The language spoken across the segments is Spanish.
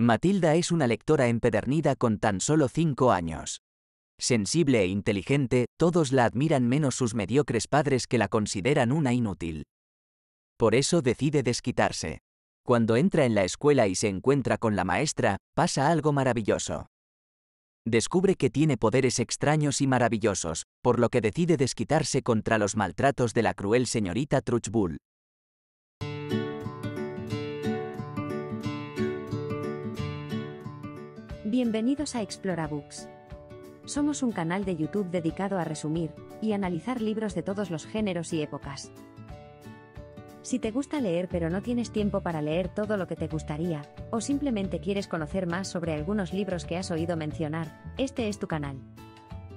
Matilda es una lectora empedernida con tan solo cinco años. Sensible e inteligente, todos la admiran menos sus mediocres padres que la consideran una inútil. Por eso decide desquitarse. Cuando entra en la escuela y se encuentra con la maestra, pasa algo maravilloso. Descubre que tiene poderes extraños y maravillosos, por lo que decide desquitarse contra los maltratos de la cruel señorita Truchbull. Bienvenidos a Explorabooks. Somos un canal de YouTube dedicado a resumir y analizar libros de todos los géneros y épocas. Si te gusta leer pero no tienes tiempo para leer todo lo que te gustaría, o simplemente quieres conocer más sobre algunos libros que has oído mencionar, este es tu canal.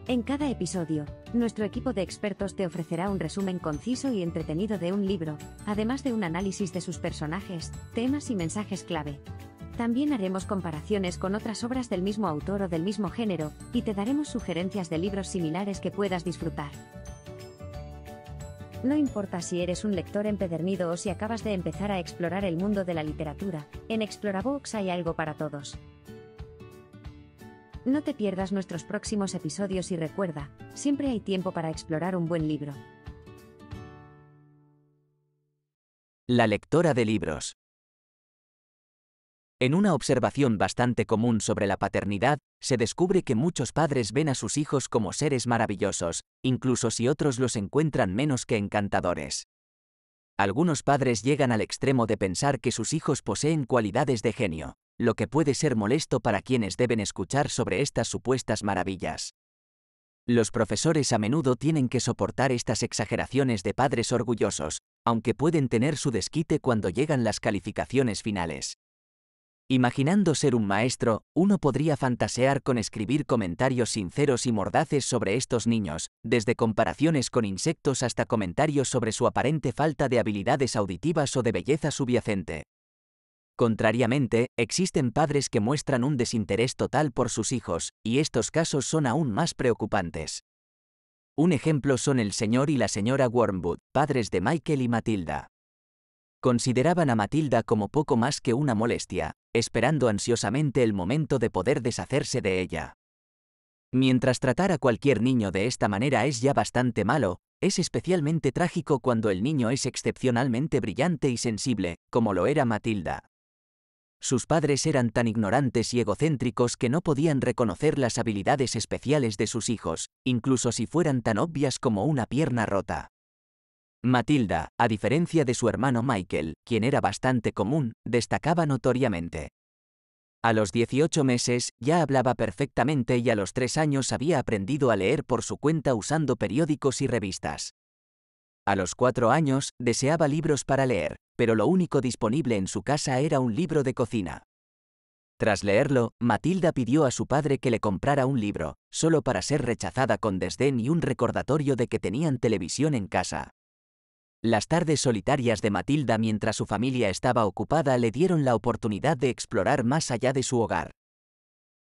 En cada episodio, nuestro equipo de expertos te ofrecerá un resumen conciso y entretenido de un libro, además de un análisis de sus personajes, temas y mensajes clave. También haremos comparaciones con otras obras del mismo autor o del mismo género, y te daremos sugerencias de libros similares que puedas disfrutar. No importa si eres un lector empedernido o si acabas de empezar a explorar el mundo de la literatura, en Explorabox hay algo para todos. No te pierdas nuestros próximos episodios y recuerda, siempre hay tiempo para explorar un buen libro. La lectora de libros. En una observación bastante común sobre la paternidad, se descubre que muchos padres ven a sus hijos como seres maravillosos, incluso si otros los encuentran menos que encantadores. Algunos padres llegan al extremo de pensar que sus hijos poseen cualidades de genio, lo que puede ser molesto para quienes deben escuchar sobre estas supuestas maravillas. Los profesores a menudo tienen que soportar estas exageraciones de padres orgullosos, aunque pueden tener su desquite cuando llegan las calificaciones finales. Imaginando ser un maestro, uno podría fantasear con escribir comentarios sinceros y mordaces sobre estos niños, desde comparaciones con insectos hasta comentarios sobre su aparente falta de habilidades auditivas o de belleza subyacente. Contrariamente, existen padres que muestran un desinterés total por sus hijos, y estos casos son aún más preocupantes. Un ejemplo son el señor y la señora Wormwood, padres de Michael y Matilda. Consideraban a Matilda como poco más que una molestia, esperando ansiosamente el momento de poder deshacerse de ella. Mientras tratar a cualquier niño de esta manera es ya bastante malo, es especialmente trágico cuando el niño es excepcionalmente brillante y sensible, como lo era Matilda. Sus padres eran tan ignorantes y egocéntricos que no podían reconocer las habilidades especiales de sus hijos, incluso si fueran tan obvias como una pierna rota. Matilda, a diferencia de su hermano Michael, quien era bastante común, destacaba notoriamente. A los 18 meses ya hablaba perfectamente y a los 3 años había aprendido a leer por su cuenta usando periódicos y revistas. A los 4 años deseaba libros para leer, pero lo único disponible en su casa era un libro de cocina. Tras leerlo, Matilda pidió a su padre que le comprara un libro, solo para ser rechazada con desdén y un recordatorio de que tenían televisión en casa. Las tardes solitarias de Matilda mientras su familia estaba ocupada le dieron la oportunidad de explorar más allá de su hogar.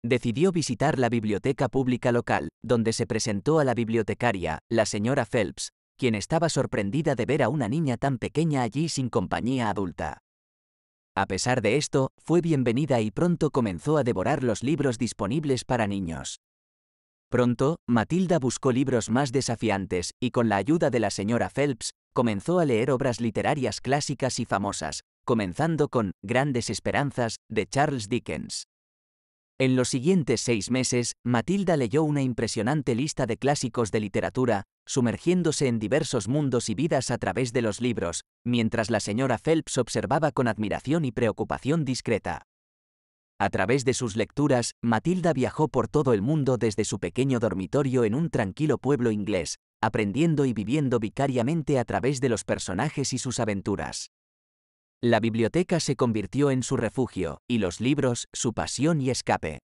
Decidió visitar la biblioteca pública local, donde se presentó a la bibliotecaria, la señora Phelps, quien estaba sorprendida de ver a una niña tan pequeña allí sin compañía adulta. A pesar de esto, fue bienvenida y pronto comenzó a devorar los libros disponibles para niños. Pronto, Matilda buscó libros más desafiantes, y con la ayuda de la señora Phelps, comenzó a leer obras literarias clásicas y famosas, comenzando con Grandes Esperanzas, de Charles Dickens. En los siguientes seis meses, Matilda leyó una impresionante lista de clásicos de literatura, sumergiéndose en diversos mundos y vidas a través de los libros, mientras la señora Phelps observaba con admiración y preocupación discreta. A través de sus lecturas, Matilda viajó por todo el mundo desde su pequeño dormitorio en un tranquilo pueblo inglés, aprendiendo y viviendo vicariamente a través de los personajes y sus aventuras. La biblioteca se convirtió en su refugio, y los libros, su pasión y escape.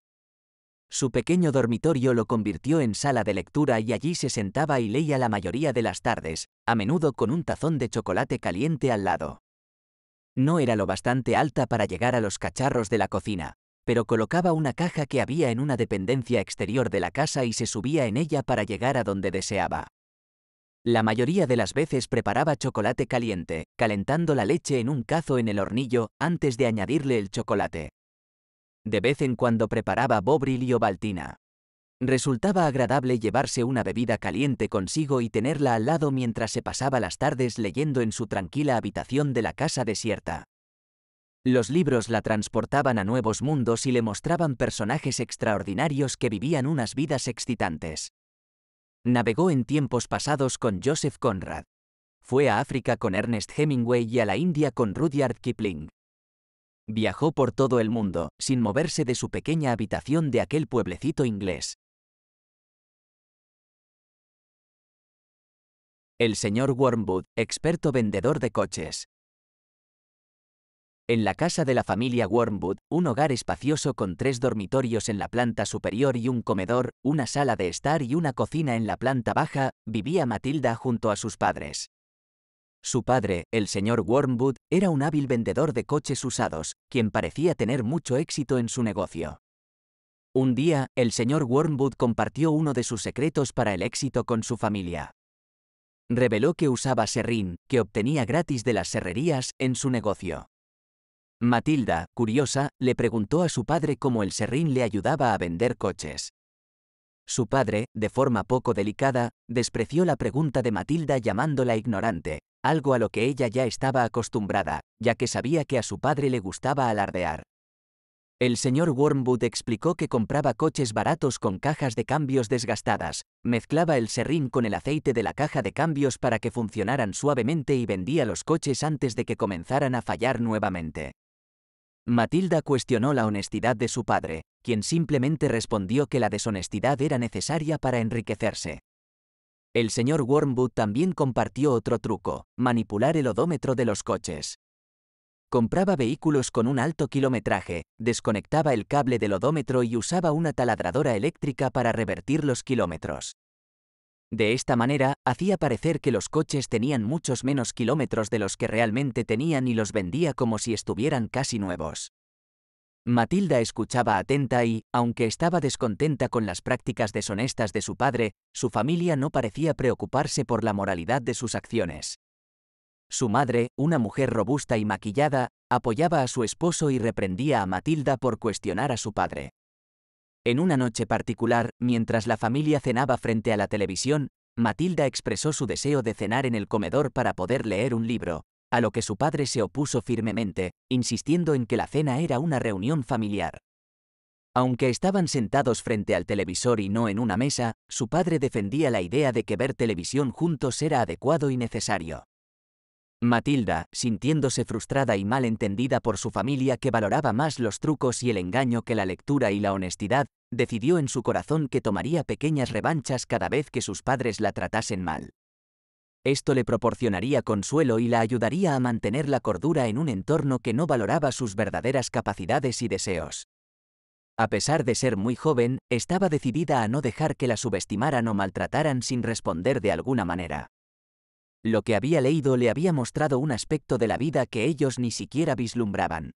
Su pequeño dormitorio lo convirtió en sala de lectura y allí se sentaba y leía la mayoría de las tardes, a menudo con un tazón de chocolate caliente al lado. No era lo bastante alta para llegar a los cacharros de la cocina, pero colocaba una caja que había en una dependencia exterior de la casa y se subía en ella para llegar a donde deseaba. La mayoría de las veces preparaba chocolate caliente, calentando la leche en un cazo en el hornillo antes de añadirle el chocolate. De vez en cuando preparaba bobril y ovaltina. Resultaba agradable llevarse una bebida caliente consigo y tenerla al lado mientras se pasaba las tardes leyendo en su tranquila habitación de la casa desierta. Los libros la transportaban a nuevos mundos y le mostraban personajes extraordinarios que vivían unas vidas excitantes. Navegó en tiempos pasados con Joseph Conrad. Fue a África con Ernest Hemingway y a la India con Rudyard Kipling. Viajó por todo el mundo, sin moverse de su pequeña habitación de aquel pueblecito inglés. El señor Wormwood, experto vendedor de coches. En la casa de la familia Wormwood, un hogar espacioso con tres dormitorios en la planta superior y un comedor, una sala de estar y una cocina en la planta baja, vivía Matilda junto a sus padres. Su padre, el señor Wormwood, era un hábil vendedor de coches usados, quien parecía tener mucho éxito en su negocio. Un día, el señor Wormwood compartió uno de sus secretos para el éxito con su familia. Reveló que usaba serrín, que obtenía gratis de las serrerías, en su negocio. Matilda, curiosa, le preguntó a su padre cómo el serrín le ayudaba a vender coches. Su padre, de forma poco delicada, despreció la pregunta de Matilda llamándola ignorante, algo a lo que ella ya estaba acostumbrada, ya que sabía que a su padre le gustaba alardear. El señor Wormwood explicó que compraba coches baratos con cajas de cambios desgastadas, mezclaba el serrín con el aceite de la caja de cambios para que funcionaran suavemente y vendía los coches antes de que comenzaran a fallar nuevamente. Matilda cuestionó la honestidad de su padre, quien simplemente respondió que la deshonestidad era necesaria para enriquecerse. El señor Wormwood también compartió otro truco, manipular el odómetro de los coches. Compraba vehículos con un alto kilometraje, desconectaba el cable del odómetro y usaba una taladradora eléctrica para revertir los kilómetros. De esta manera, hacía parecer que los coches tenían muchos menos kilómetros de los que realmente tenían y los vendía como si estuvieran casi nuevos. Matilda escuchaba atenta y, aunque estaba descontenta con las prácticas deshonestas de su padre, su familia no parecía preocuparse por la moralidad de sus acciones. Su madre, una mujer robusta y maquillada, apoyaba a su esposo y reprendía a Matilda por cuestionar a su padre. En una noche particular, mientras la familia cenaba frente a la televisión, Matilda expresó su deseo de cenar en el comedor para poder leer un libro, a lo que su padre se opuso firmemente, insistiendo en que la cena era una reunión familiar. Aunque estaban sentados frente al televisor y no en una mesa, su padre defendía la idea de que ver televisión juntos era adecuado y necesario. Matilda, sintiéndose frustrada y mal entendida por su familia que valoraba más los trucos y el engaño que la lectura y la honestidad, decidió en su corazón que tomaría pequeñas revanchas cada vez que sus padres la tratasen mal. Esto le proporcionaría consuelo y la ayudaría a mantener la cordura en un entorno que no valoraba sus verdaderas capacidades y deseos. A pesar de ser muy joven, estaba decidida a no dejar que la subestimaran o maltrataran sin responder de alguna manera. Lo que había leído le había mostrado un aspecto de la vida que ellos ni siquiera vislumbraban.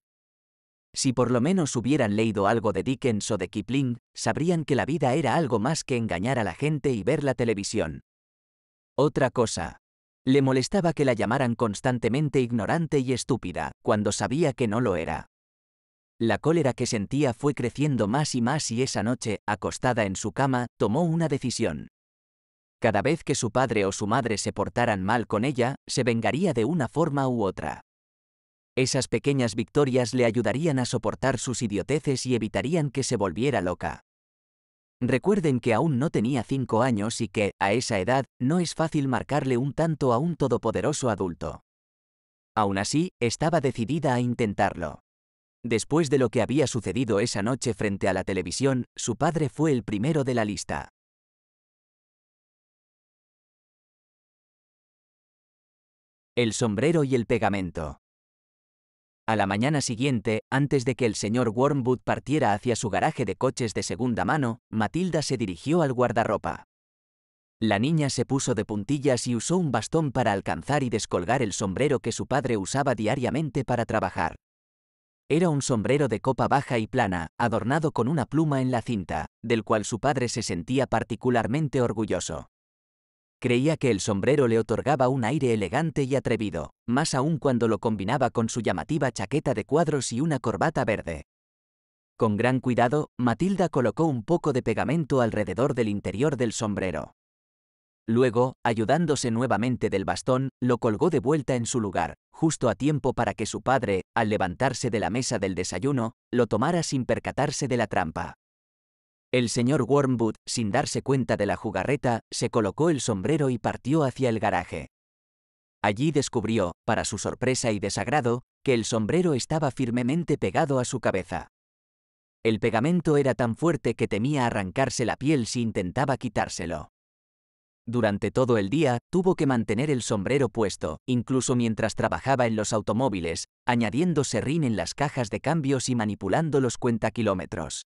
Si por lo menos hubieran leído algo de Dickens o de Kipling, sabrían que la vida era algo más que engañar a la gente y ver la televisión. Otra cosa. Le molestaba que la llamaran constantemente ignorante y estúpida, cuando sabía que no lo era. La cólera que sentía fue creciendo más y más y esa noche, acostada en su cama, tomó una decisión. Cada vez que su padre o su madre se portaran mal con ella, se vengaría de una forma u otra. Esas pequeñas victorias le ayudarían a soportar sus idioteces y evitarían que se volviera loca. Recuerden que aún no tenía cinco años y que, a esa edad, no es fácil marcarle un tanto a un todopoderoso adulto. Aún así, estaba decidida a intentarlo. Después de lo que había sucedido esa noche frente a la televisión, su padre fue el primero de la lista. el sombrero y el pegamento. A la mañana siguiente, antes de que el señor Wormwood partiera hacia su garaje de coches de segunda mano, Matilda se dirigió al guardarropa. La niña se puso de puntillas y usó un bastón para alcanzar y descolgar el sombrero que su padre usaba diariamente para trabajar. Era un sombrero de copa baja y plana, adornado con una pluma en la cinta, del cual su padre se sentía particularmente orgulloso. Creía que el sombrero le otorgaba un aire elegante y atrevido, más aún cuando lo combinaba con su llamativa chaqueta de cuadros y una corbata verde. Con gran cuidado, Matilda colocó un poco de pegamento alrededor del interior del sombrero. Luego, ayudándose nuevamente del bastón, lo colgó de vuelta en su lugar, justo a tiempo para que su padre, al levantarse de la mesa del desayuno, lo tomara sin percatarse de la trampa. El señor Wormwood, sin darse cuenta de la jugarreta, se colocó el sombrero y partió hacia el garaje. Allí descubrió, para su sorpresa y desagrado, que el sombrero estaba firmemente pegado a su cabeza. El pegamento era tan fuerte que temía arrancarse la piel si intentaba quitárselo. Durante todo el día tuvo que mantener el sombrero puesto, incluso mientras trabajaba en los automóviles, añadiendo serrín en las cajas de cambios y manipulando los cuentakilómetros.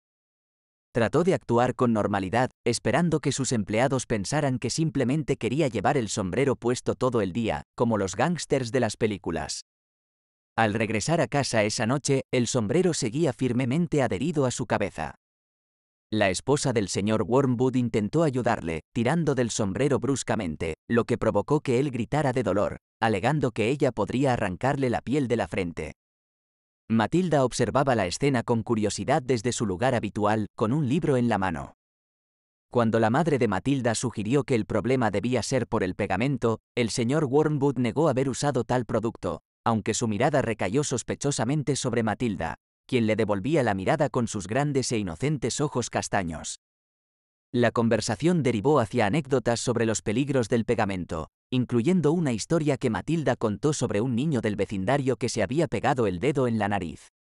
Trató de actuar con normalidad, esperando que sus empleados pensaran que simplemente quería llevar el sombrero puesto todo el día, como los gángsters de las películas. Al regresar a casa esa noche, el sombrero seguía firmemente adherido a su cabeza. La esposa del señor Wormwood intentó ayudarle, tirando del sombrero bruscamente, lo que provocó que él gritara de dolor, alegando que ella podría arrancarle la piel de la frente. Matilda observaba la escena con curiosidad desde su lugar habitual, con un libro en la mano. Cuando la madre de Matilda sugirió que el problema debía ser por el pegamento, el señor Wormwood negó haber usado tal producto, aunque su mirada recayó sospechosamente sobre Matilda, quien le devolvía la mirada con sus grandes e inocentes ojos castaños. La conversación derivó hacia anécdotas sobre los peligros del pegamento, incluyendo una historia que Matilda contó sobre un niño del vecindario que se había pegado el dedo en la nariz.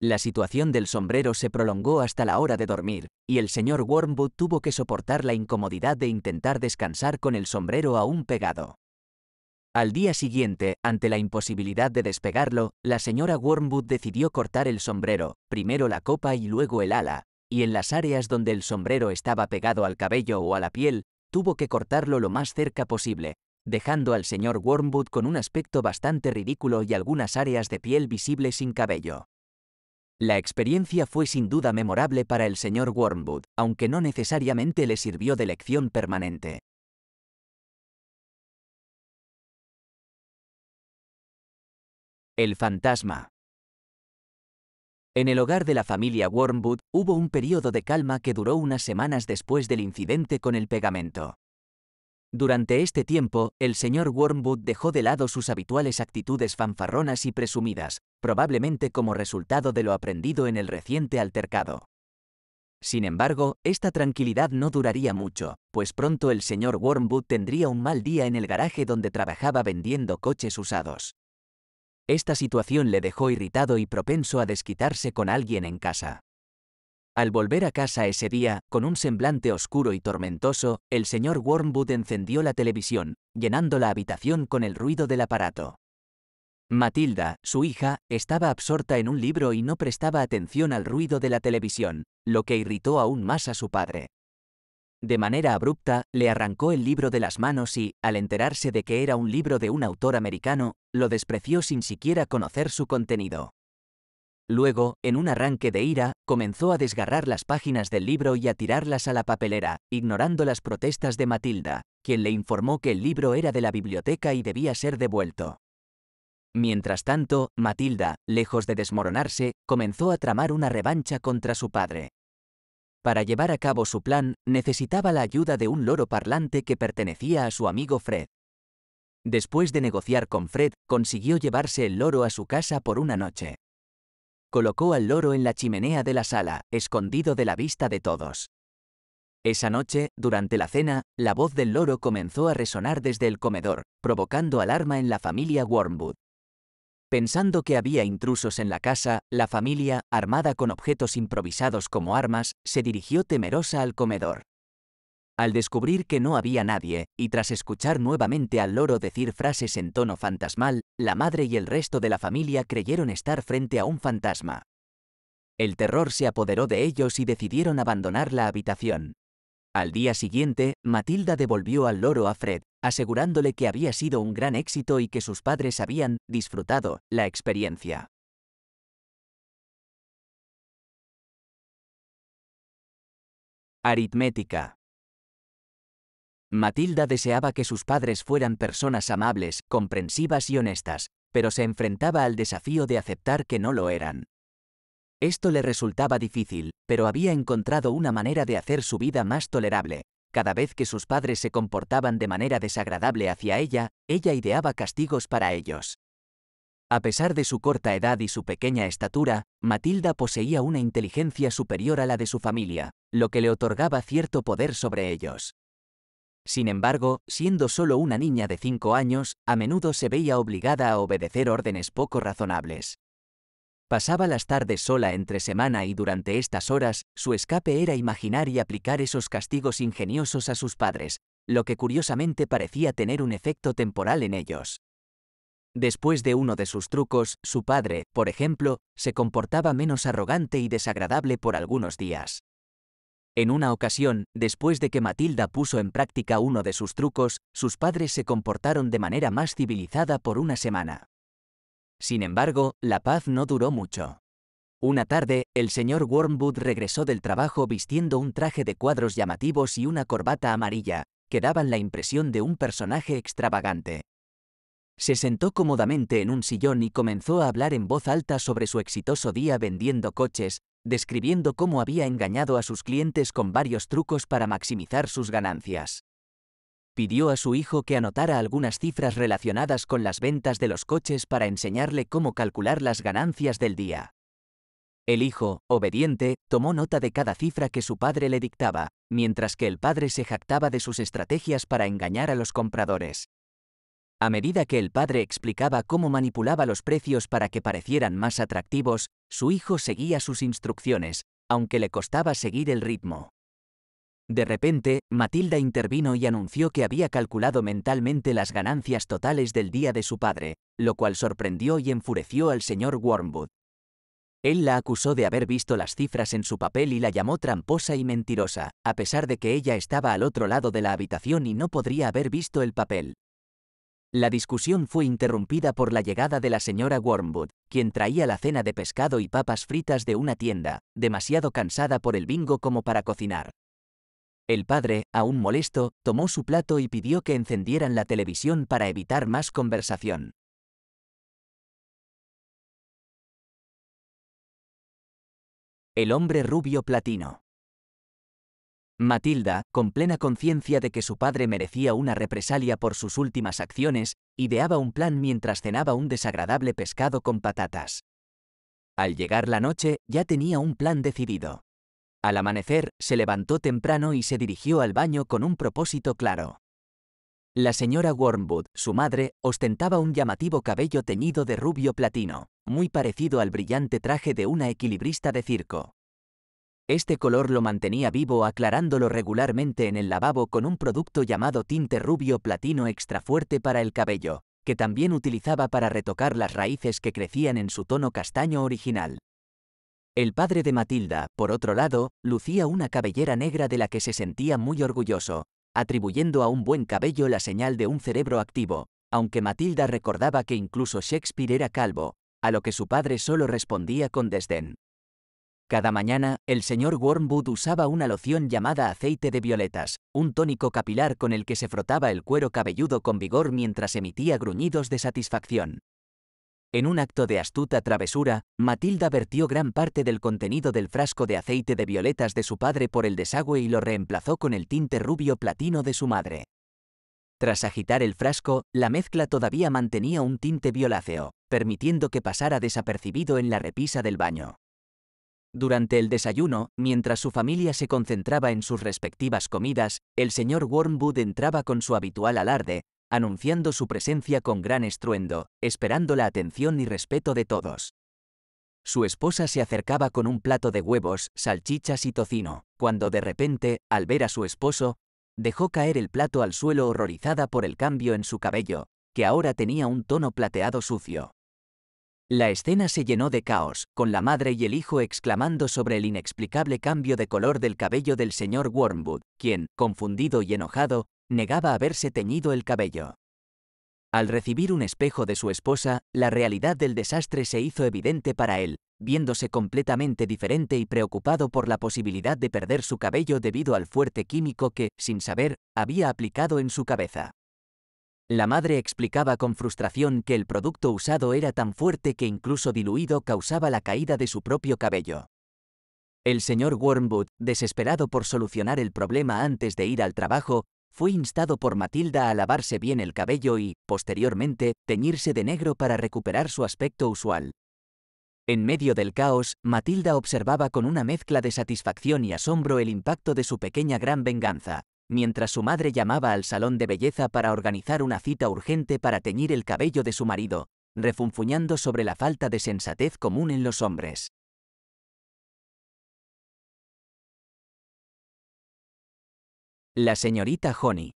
La situación del sombrero se prolongó hasta la hora de dormir, y el señor Wormwood tuvo que soportar la incomodidad de intentar descansar con el sombrero aún pegado. Al día siguiente, ante la imposibilidad de despegarlo, la señora Wormwood decidió cortar el sombrero, primero la copa y luego el ala, y en las áreas donde el sombrero estaba pegado al cabello o a la piel, tuvo que cortarlo lo más cerca posible, dejando al señor Wormwood con un aspecto bastante ridículo y algunas áreas de piel visible sin cabello. La experiencia fue sin duda memorable para el señor Wormwood, aunque no necesariamente le sirvió de lección permanente. El fantasma. En el hogar de la familia Wormwood hubo un periodo de calma que duró unas semanas después del incidente con el pegamento. Durante este tiempo, el señor Wormwood dejó de lado sus habituales actitudes fanfarronas y presumidas, probablemente como resultado de lo aprendido en el reciente altercado. Sin embargo, esta tranquilidad no duraría mucho, pues pronto el señor Wormwood tendría un mal día en el garaje donde trabajaba vendiendo coches usados. Esta situación le dejó irritado y propenso a desquitarse con alguien en casa. Al volver a casa ese día, con un semblante oscuro y tormentoso, el señor Wormwood encendió la televisión, llenando la habitación con el ruido del aparato. Matilda, su hija, estaba absorta en un libro y no prestaba atención al ruido de la televisión, lo que irritó aún más a su padre. De manera abrupta, le arrancó el libro de las manos y, al enterarse de que era un libro de un autor americano, lo despreció sin siquiera conocer su contenido. Luego, en un arranque de ira, comenzó a desgarrar las páginas del libro y a tirarlas a la papelera, ignorando las protestas de Matilda, quien le informó que el libro era de la biblioteca y debía ser devuelto. Mientras tanto, Matilda, lejos de desmoronarse, comenzó a tramar una revancha contra su padre. Para llevar a cabo su plan, necesitaba la ayuda de un loro parlante que pertenecía a su amigo Fred. Después de negociar con Fred, consiguió llevarse el loro a su casa por una noche. Colocó al loro en la chimenea de la sala, escondido de la vista de todos. Esa noche, durante la cena, la voz del loro comenzó a resonar desde el comedor, provocando alarma en la familia Wormwood. Pensando que había intrusos en la casa, la familia, armada con objetos improvisados como armas, se dirigió temerosa al comedor. Al descubrir que no había nadie, y tras escuchar nuevamente al loro decir frases en tono fantasmal, la madre y el resto de la familia creyeron estar frente a un fantasma. El terror se apoderó de ellos y decidieron abandonar la habitación. Al día siguiente, Matilda devolvió al loro a Fred, asegurándole que había sido un gran éxito y que sus padres habían disfrutado la experiencia. Aritmética. Matilda deseaba que sus padres fueran personas amables, comprensivas y honestas, pero se enfrentaba al desafío de aceptar que no lo eran. Esto le resultaba difícil, pero había encontrado una manera de hacer su vida más tolerable. Cada vez que sus padres se comportaban de manera desagradable hacia ella, ella ideaba castigos para ellos. A pesar de su corta edad y su pequeña estatura, Matilda poseía una inteligencia superior a la de su familia, lo que le otorgaba cierto poder sobre ellos. Sin embargo, siendo solo una niña de cinco años, a menudo se veía obligada a obedecer órdenes poco razonables. Pasaba las tardes sola entre semana y durante estas horas, su escape era imaginar y aplicar esos castigos ingeniosos a sus padres, lo que curiosamente parecía tener un efecto temporal en ellos. Después de uno de sus trucos, su padre, por ejemplo, se comportaba menos arrogante y desagradable por algunos días. En una ocasión, después de que Matilda puso en práctica uno de sus trucos, sus padres se comportaron de manera más civilizada por una semana. Sin embargo, la paz no duró mucho. Una tarde, el señor Wormwood regresó del trabajo vistiendo un traje de cuadros llamativos y una corbata amarilla, que daban la impresión de un personaje extravagante. Se sentó cómodamente en un sillón y comenzó a hablar en voz alta sobre su exitoso día vendiendo coches, describiendo cómo había engañado a sus clientes con varios trucos para maximizar sus ganancias pidió a su hijo que anotara algunas cifras relacionadas con las ventas de los coches para enseñarle cómo calcular las ganancias del día. El hijo, obediente, tomó nota de cada cifra que su padre le dictaba, mientras que el padre se jactaba de sus estrategias para engañar a los compradores. A medida que el padre explicaba cómo manipulaba los precios para que parecieran más atractivos, su hijo seguía sus instrucciones, aunque le costaba seguir el ritmo. De repente, Matilda intervino y anunció que había calculado mentalmente las ganancias totales del día de su padre, lo cual sorprendió y enfureció al señor Wormwood. Él la acusó de haber visto las cifras en su papel y la llamó tramposa y mentirosa, a pesar de que ella estaba al otro lado de la habitación y no podría haber visto el papel. La discusión fue interrumpida por la llegada de la señora Wormwood, quien traía la cena de pescado y papas fritas de una tienda, demasiado cansada por el bingo como para cocinar. El padre, aún molesto, tomó su plato y pidió que encendieran la televisión para evitar más conversación. El hombre rubio platino. Matilda, con plena conciencia de que su padre merecía una represalia por sus últimas acciones, ideaba un plan mientras cenaba un desagradable pescado con patatas. Al llegar la noche, ya tenía un plan decidido. Al amanecer, se levantó temprano y se dirigió al baño con un propósito claro. La señora Wormwood, su madre, ostentaba un llamativo cabello teñido de rubio platino, muy parecido al brillante traje de una equilibrista de circo. Este color lo mantenía vivo aclarándolo regularmente en el lavabo con un producto llamado tinte rubio platino extra fuerte para el cabello, que también utilizaba para retocar las raíces que crecían en su tono castaño original. El padre de Matilda, por otro lado, lucía una cabellera negra de la que se sentía muy orgulloso, atribuyendo a un buen cabello la señal de un cerebro activo, aunque Matilda recordaba que incluso Shakespeare era calvo, a lo que su padre solo respondía con desdén. Cada mañana, el señor Wormwood usaba una loción llamada aceite de violetas, un tónico capilar con el que se frotaba el cuero cabelludo con vigor mientras emitía gruñidos de satisfacción. En un acto de astuta travesura, Matilda vertió gran parte del contenido del frasco de aceite de violetas de su padre por el desagüe y lo reemplazó con el tinte rubio platino de su madre. Tras agitar el frasco, la mezcla todavía mantenía un tinte violáceo, permitiendo que pasara desapercibido en la repisa del baño. Durante el desayuno, mientras su familia se concentraba en sus respectivas comidas, el señor Wormwood entraba con su habitual alarde, anunciando su presencia con gran estruendo, esperando la atención y respeto de todos. Su esposa se acercaba con un plato de huevos, salchichas y tocino, cuando de repente, al ver a su esposo, dejó caer el plato al suelo horrorizada por el cambio en su cabello, que ahora tenía un tono plateado sucio. La escena se llenó de caos, con la madre y el hijo exclamando sobre el inexplicable cambio de color del cabello del señor Wormwood, quien, confundido y enojado, negaba haberse teñido el cabello. Al recibir un espejo de su esposa, la realidad del desastre se hizo evidente para él, viéndose completamente diferente y preocupado por la posibilidad de perder su cabello debido al fuerte químico que, sin saber, había aplicado en su cabeza. La madre explicaba con frustración que el producto usado era tan fuerte que incluso diluido causaba la caída de su propio cabello. El señor Wormwood, desesperado por solucionar el problema antes de ir al trabajo, fue instado por Matilda a lavarse bien el cabello y, posteriormente, teñirse de negro para recuperar su aspecto usual. En medio del caos, Matilda observaba con una mezcla de satisfacción y asombro el impacto de su pequeña gran venganza, mientras su madre llamaba al salón de belleza para organizar una cita urgente para teñir el cabello de su marido, refunfuñando sobre la falta de sensatez común en los hombres. La señorita Honey.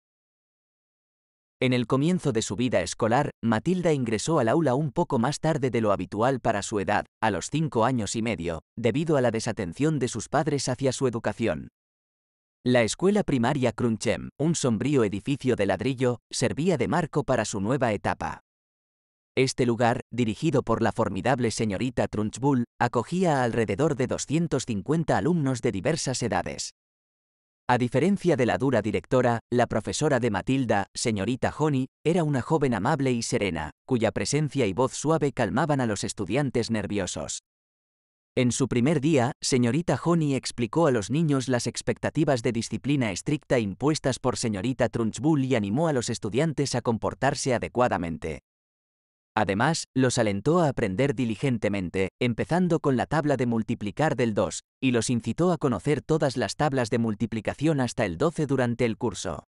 En el comienzo de su vida escolar, Matilda ingresó al aula un poco más tarde de lo habitual para su edad, a los cinco años y medio, debido a la desatención de sus padres hacia su educación. La escuela primaria Crunchem, un sombrío edificio de ladrillo, servía de marco para su nueva etapa. Este lugar, dirigido por la formidable señorita Trunchbull, acogía a alrededor de 250 alumnos de diversas edades. A diferencia de la dura directora, la profesora de Matilda, señorita Honey, era una joven amable y serena, cuya presencia y voz suave calmaban a los estudiantes nerviosos. En su primer día, señorita Honey explicó a los niños las expectativas de disciplina estricta impuestas por señorita Trunchbull y animó a los estudiantes a comportarse adecuadamente. Además, los alentó a aprender diligentemente, empezando con la tabla de multiplicar del 2, y los incitó a conocer todas las tablas de multiplicación hasta el 12 durante el curso.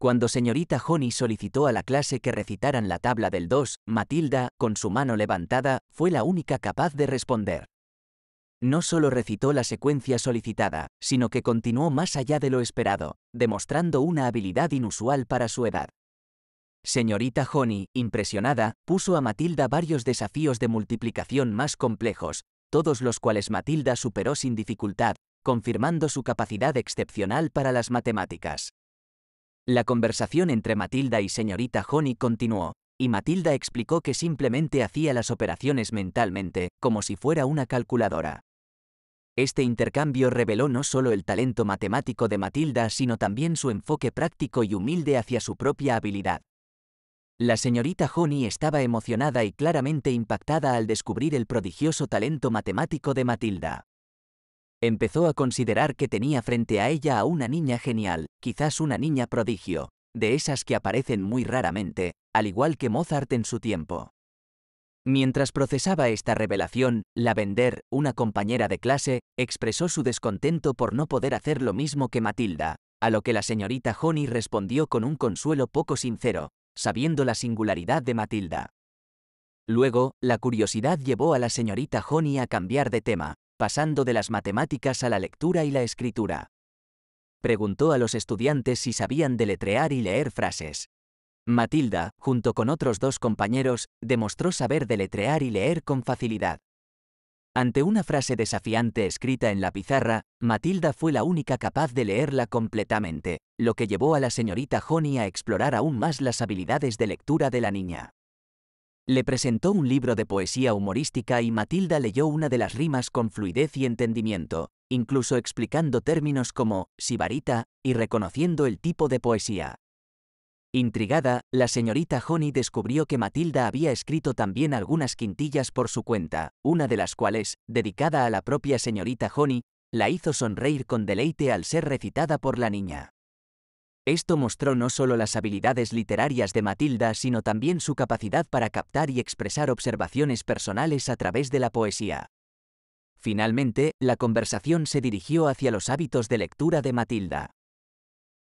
Cuando señorita Honey solicitó a la clase que recitaran la tabla del 2, Matilda, con su mano levantada, fue la única capaz de responder. No solo recitó la secuencia solicitada, sino que continuó más allá de lo esperado, demostrando una habilidad inusual para su edad. Señorita Honey, impresionada, puso a Matilda varios desafíos de multiplicación más complejos, todos los cuales Matilda superó sin dificultad, confirmando su capacidad excepcional para las matemáticas. La conversación entre Matilda y señorita Honey continuó, y Matilda explicó que simplemente hacía las operaciones mentalmente, como si fuera una calculadora. Este intercambio reveló no solo el talento matemático de Matilda, sino también su enfoque práctico y humilde hacia su propia habilidad. La señorita Honey estaba emocionada y claramente impactada al descubrir el prodigioso talento matemático de Matilda. Empezó a considerar que tenía frente a ella a una niña genial, quizás una niña prodigio, de esas que aparecen muy raramente, al igual que Mozart en su tiempo. Mientras procesaba esta revelación, la vender una compañera de clase, expresó su descontento por no poder hacer lo mismo que Matilda, a lo que la señorita Honey respondió con un consuelo poco sincero, sabiendo la singularidad de Matilda. Luego, la curiosidad llevó a la señorita Honey a cambiar de tema, pasando de las matemáticas a la lectura y la escritura. Preguntó a los estudiantes si sabían deletrear y leer frases. Matilda, junto con otros dos compañeros, demostró saber deletrear y leer con facilidad. Ante una frase desafiante escrita en la pizarra, Matilda fue la única capaz de leerla completamente, lo que llevó a la señorita Honey a explorar aún más las habilidades de lectura de la niña. Le presentó un libro de poesía humorística y Matilda leyó una de las rimas con fluidez y entendimiento, incluso explicando términos como sibarita y reconociendo el tipo de poesía. Intrigada, la señorita Honey descubrió que Matilda había escrito también algunas quintillas por su cuenta, una de las cuales, dedicada a la propia señorita Honey, la hizo sonreír con deleite al ser recitada por la niña. Esto mostró no solo las habilidades literarias de Matilda, sino también su capacidad para captar y expresar observaciones personales a través de la poesía. Finalmente, la conversación se dirigió hacia los hábitos de lectura de Matilda.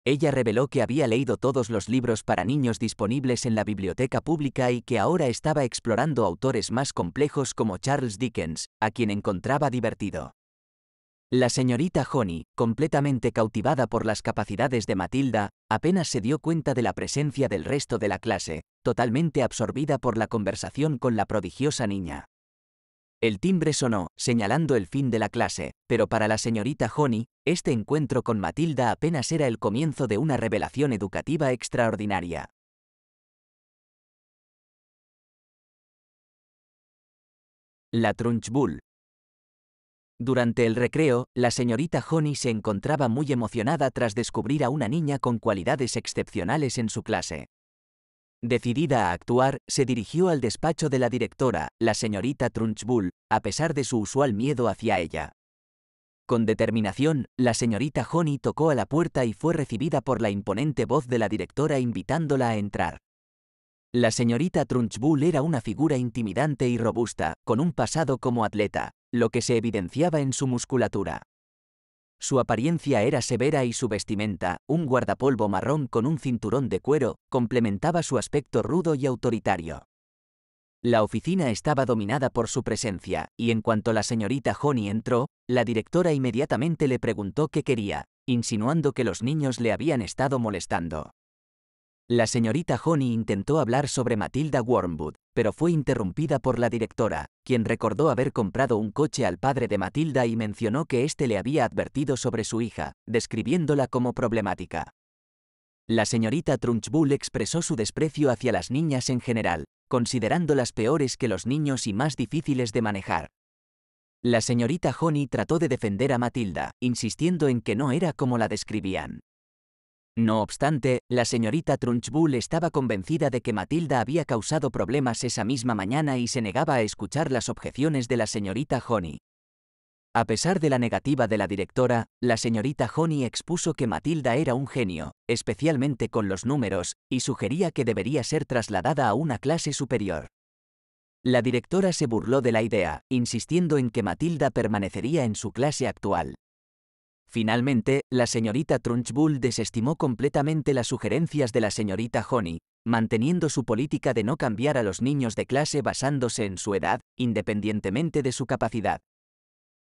Ella reveló que había leído todos los libros para niños disponibles en la biblioteca pública y que ahora estaba explorando autores más complejos como Charles Dickens, a quien encontraba divertido. La señorita Honey, completamente cautivada por las capacidades de Matilda, apenas se dio cuenta de la presencia del resto de la clase, totalmente absorbida por la conversación con la prodigiosa niña. El timbre sonó, señalando el fin de la clase, pero para la señorita Honey, este encuentro con Matilda apenas era el comienzo de una revelación educativa extraordinaria. La Trunchbull. Durante el recreo, la señorita Honey se encontraba muy emocionada tras descubrir a una niña con cualidades excepcionales en su clase. Decidida a actuar, se dirigió al despacho de la directora, la señorita Trunchbull, a pesar de su usual miedo hacia ella. Con determinación, la señorita Honey tocó a la puerta y fue recibida por la imponente voz de la directora invitándola a entrar. La señorita Trunchbull era una figura intimidante y robusta, con un pasado como atleta, lo que se evidenciaba en su musculatura. Su apariencia era severa y su vestimenta, un guardapolvo marrón con un cinturón de cuero, complementaba su aspecto rudo y autoritario. La oficina estaba dominada por su presencia, y en cuanto la señorita Honey entró, la directora inmediatamente le preguntó qué quería, insinuando que los niños le habían estado molestando. La señorita Honey intentó hablar sobre Matilda Wormwood, pero fue interrumpida por la directora, quien recordó haber comprado un coche al padre de Matilda y mencionó que éste le había advertido sobre su hija, describiéndola como problemática. La señorita Trunchbull expresó su desprecio hacia las niñas en general, considerándolas peores que los niños y más difíciles de manejar. La señorita Honey trató de defender a Matilda, insistiendo en que no era como la describían. No obstante, la señorita Trunchbull estaba convencida de que Matilda había causado problemas esa misma mañana y se negaba a escuchar las objeciones de la señorita Honey. A pesar de la negativa de la directora, la señorita Honey expuso que Matilda era un genio, especialmente con los números, y sugería que debería ser trasladada a una clase superior. La directora se burló de la idea, insistiendo en que Matilda permanecería en su clase actual. Finalmente, la señorita Trunchbull desestimó completamente las sugerencias de la señorita Honey, manteniendo su política de no cambiar a los niños de clase basándose en su edad, independientemente de su capacidad.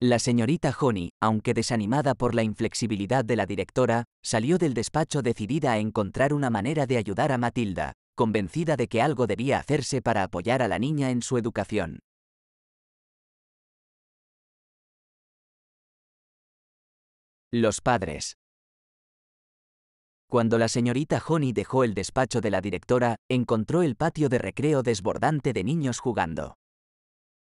La señorita Honey, aunque desanimada por la inflexibilidad de la directora, salió del despacho decidida a encontrar una manera de ayudar a Matilda, convencida de que algo debía hacerse para apoyar a la niña en su educación. Los padres. Cuando la señorita Honey dejó el despacho de la directora, encontró el patio de recreo desbordante de niños jugando.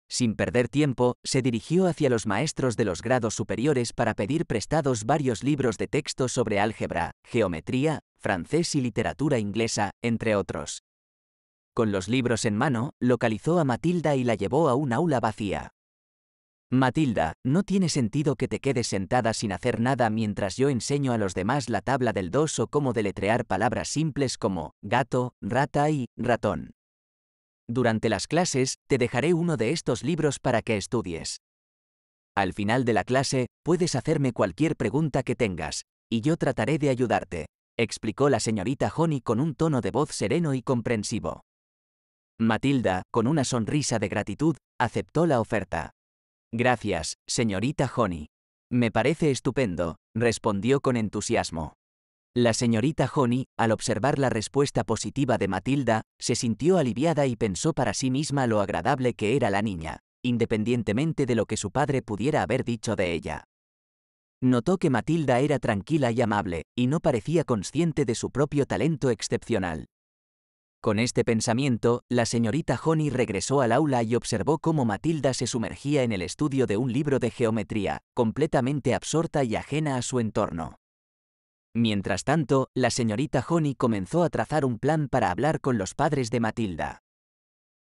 Sin perder tiempo, se dirigió hacia los maestros de los grados superiores para pedir prestados varios libros de texto sobre álgebra, geometría, francés y literatura inglesa, entre otros. Con los libros en mano, localizó a Matilda y la llevó a un aula vacía. Matilda, no tiene sentido que te quedes sentada sin hacer nada mientras yo enseño a los demás la tabla del 2 o cómo deletrear palabras simples como gato, rata y ratón. Durante las clases, te dejaré uno de estos libros para que estudies. Al final de la clase, puedes hacerme cualquier pregunta que tengas, y yo trataré de ayudarte, explicó la señorita Honey con un tono de voz sereno y comprensivo. Matilda, con una sonrisa de gratitud, aceptó la oferta. Gracias, señorita Honey. Me parece estupendo, respondió con entusiasmo. La señorita Honey, al observar la respuesta positiva de Matilda, se sintió aliviada y pensó para sí misma lo agradable que era la niña, independientemente de lo que su padre pudiera haber dicho de ella. Notó que Matilda era tranquila y amable, y no parecía consciente de su propio talento excepcional. Con este pensamiento, la señorita Honey regresó al aula y observó cómo Matilda se sumergía en el estudio de un libro de geometría, completamente absorta y ajena a su entorno. Mientras tanto, la señorita Honey comenzó a trazar un plan para hablar con los padres de Matilda.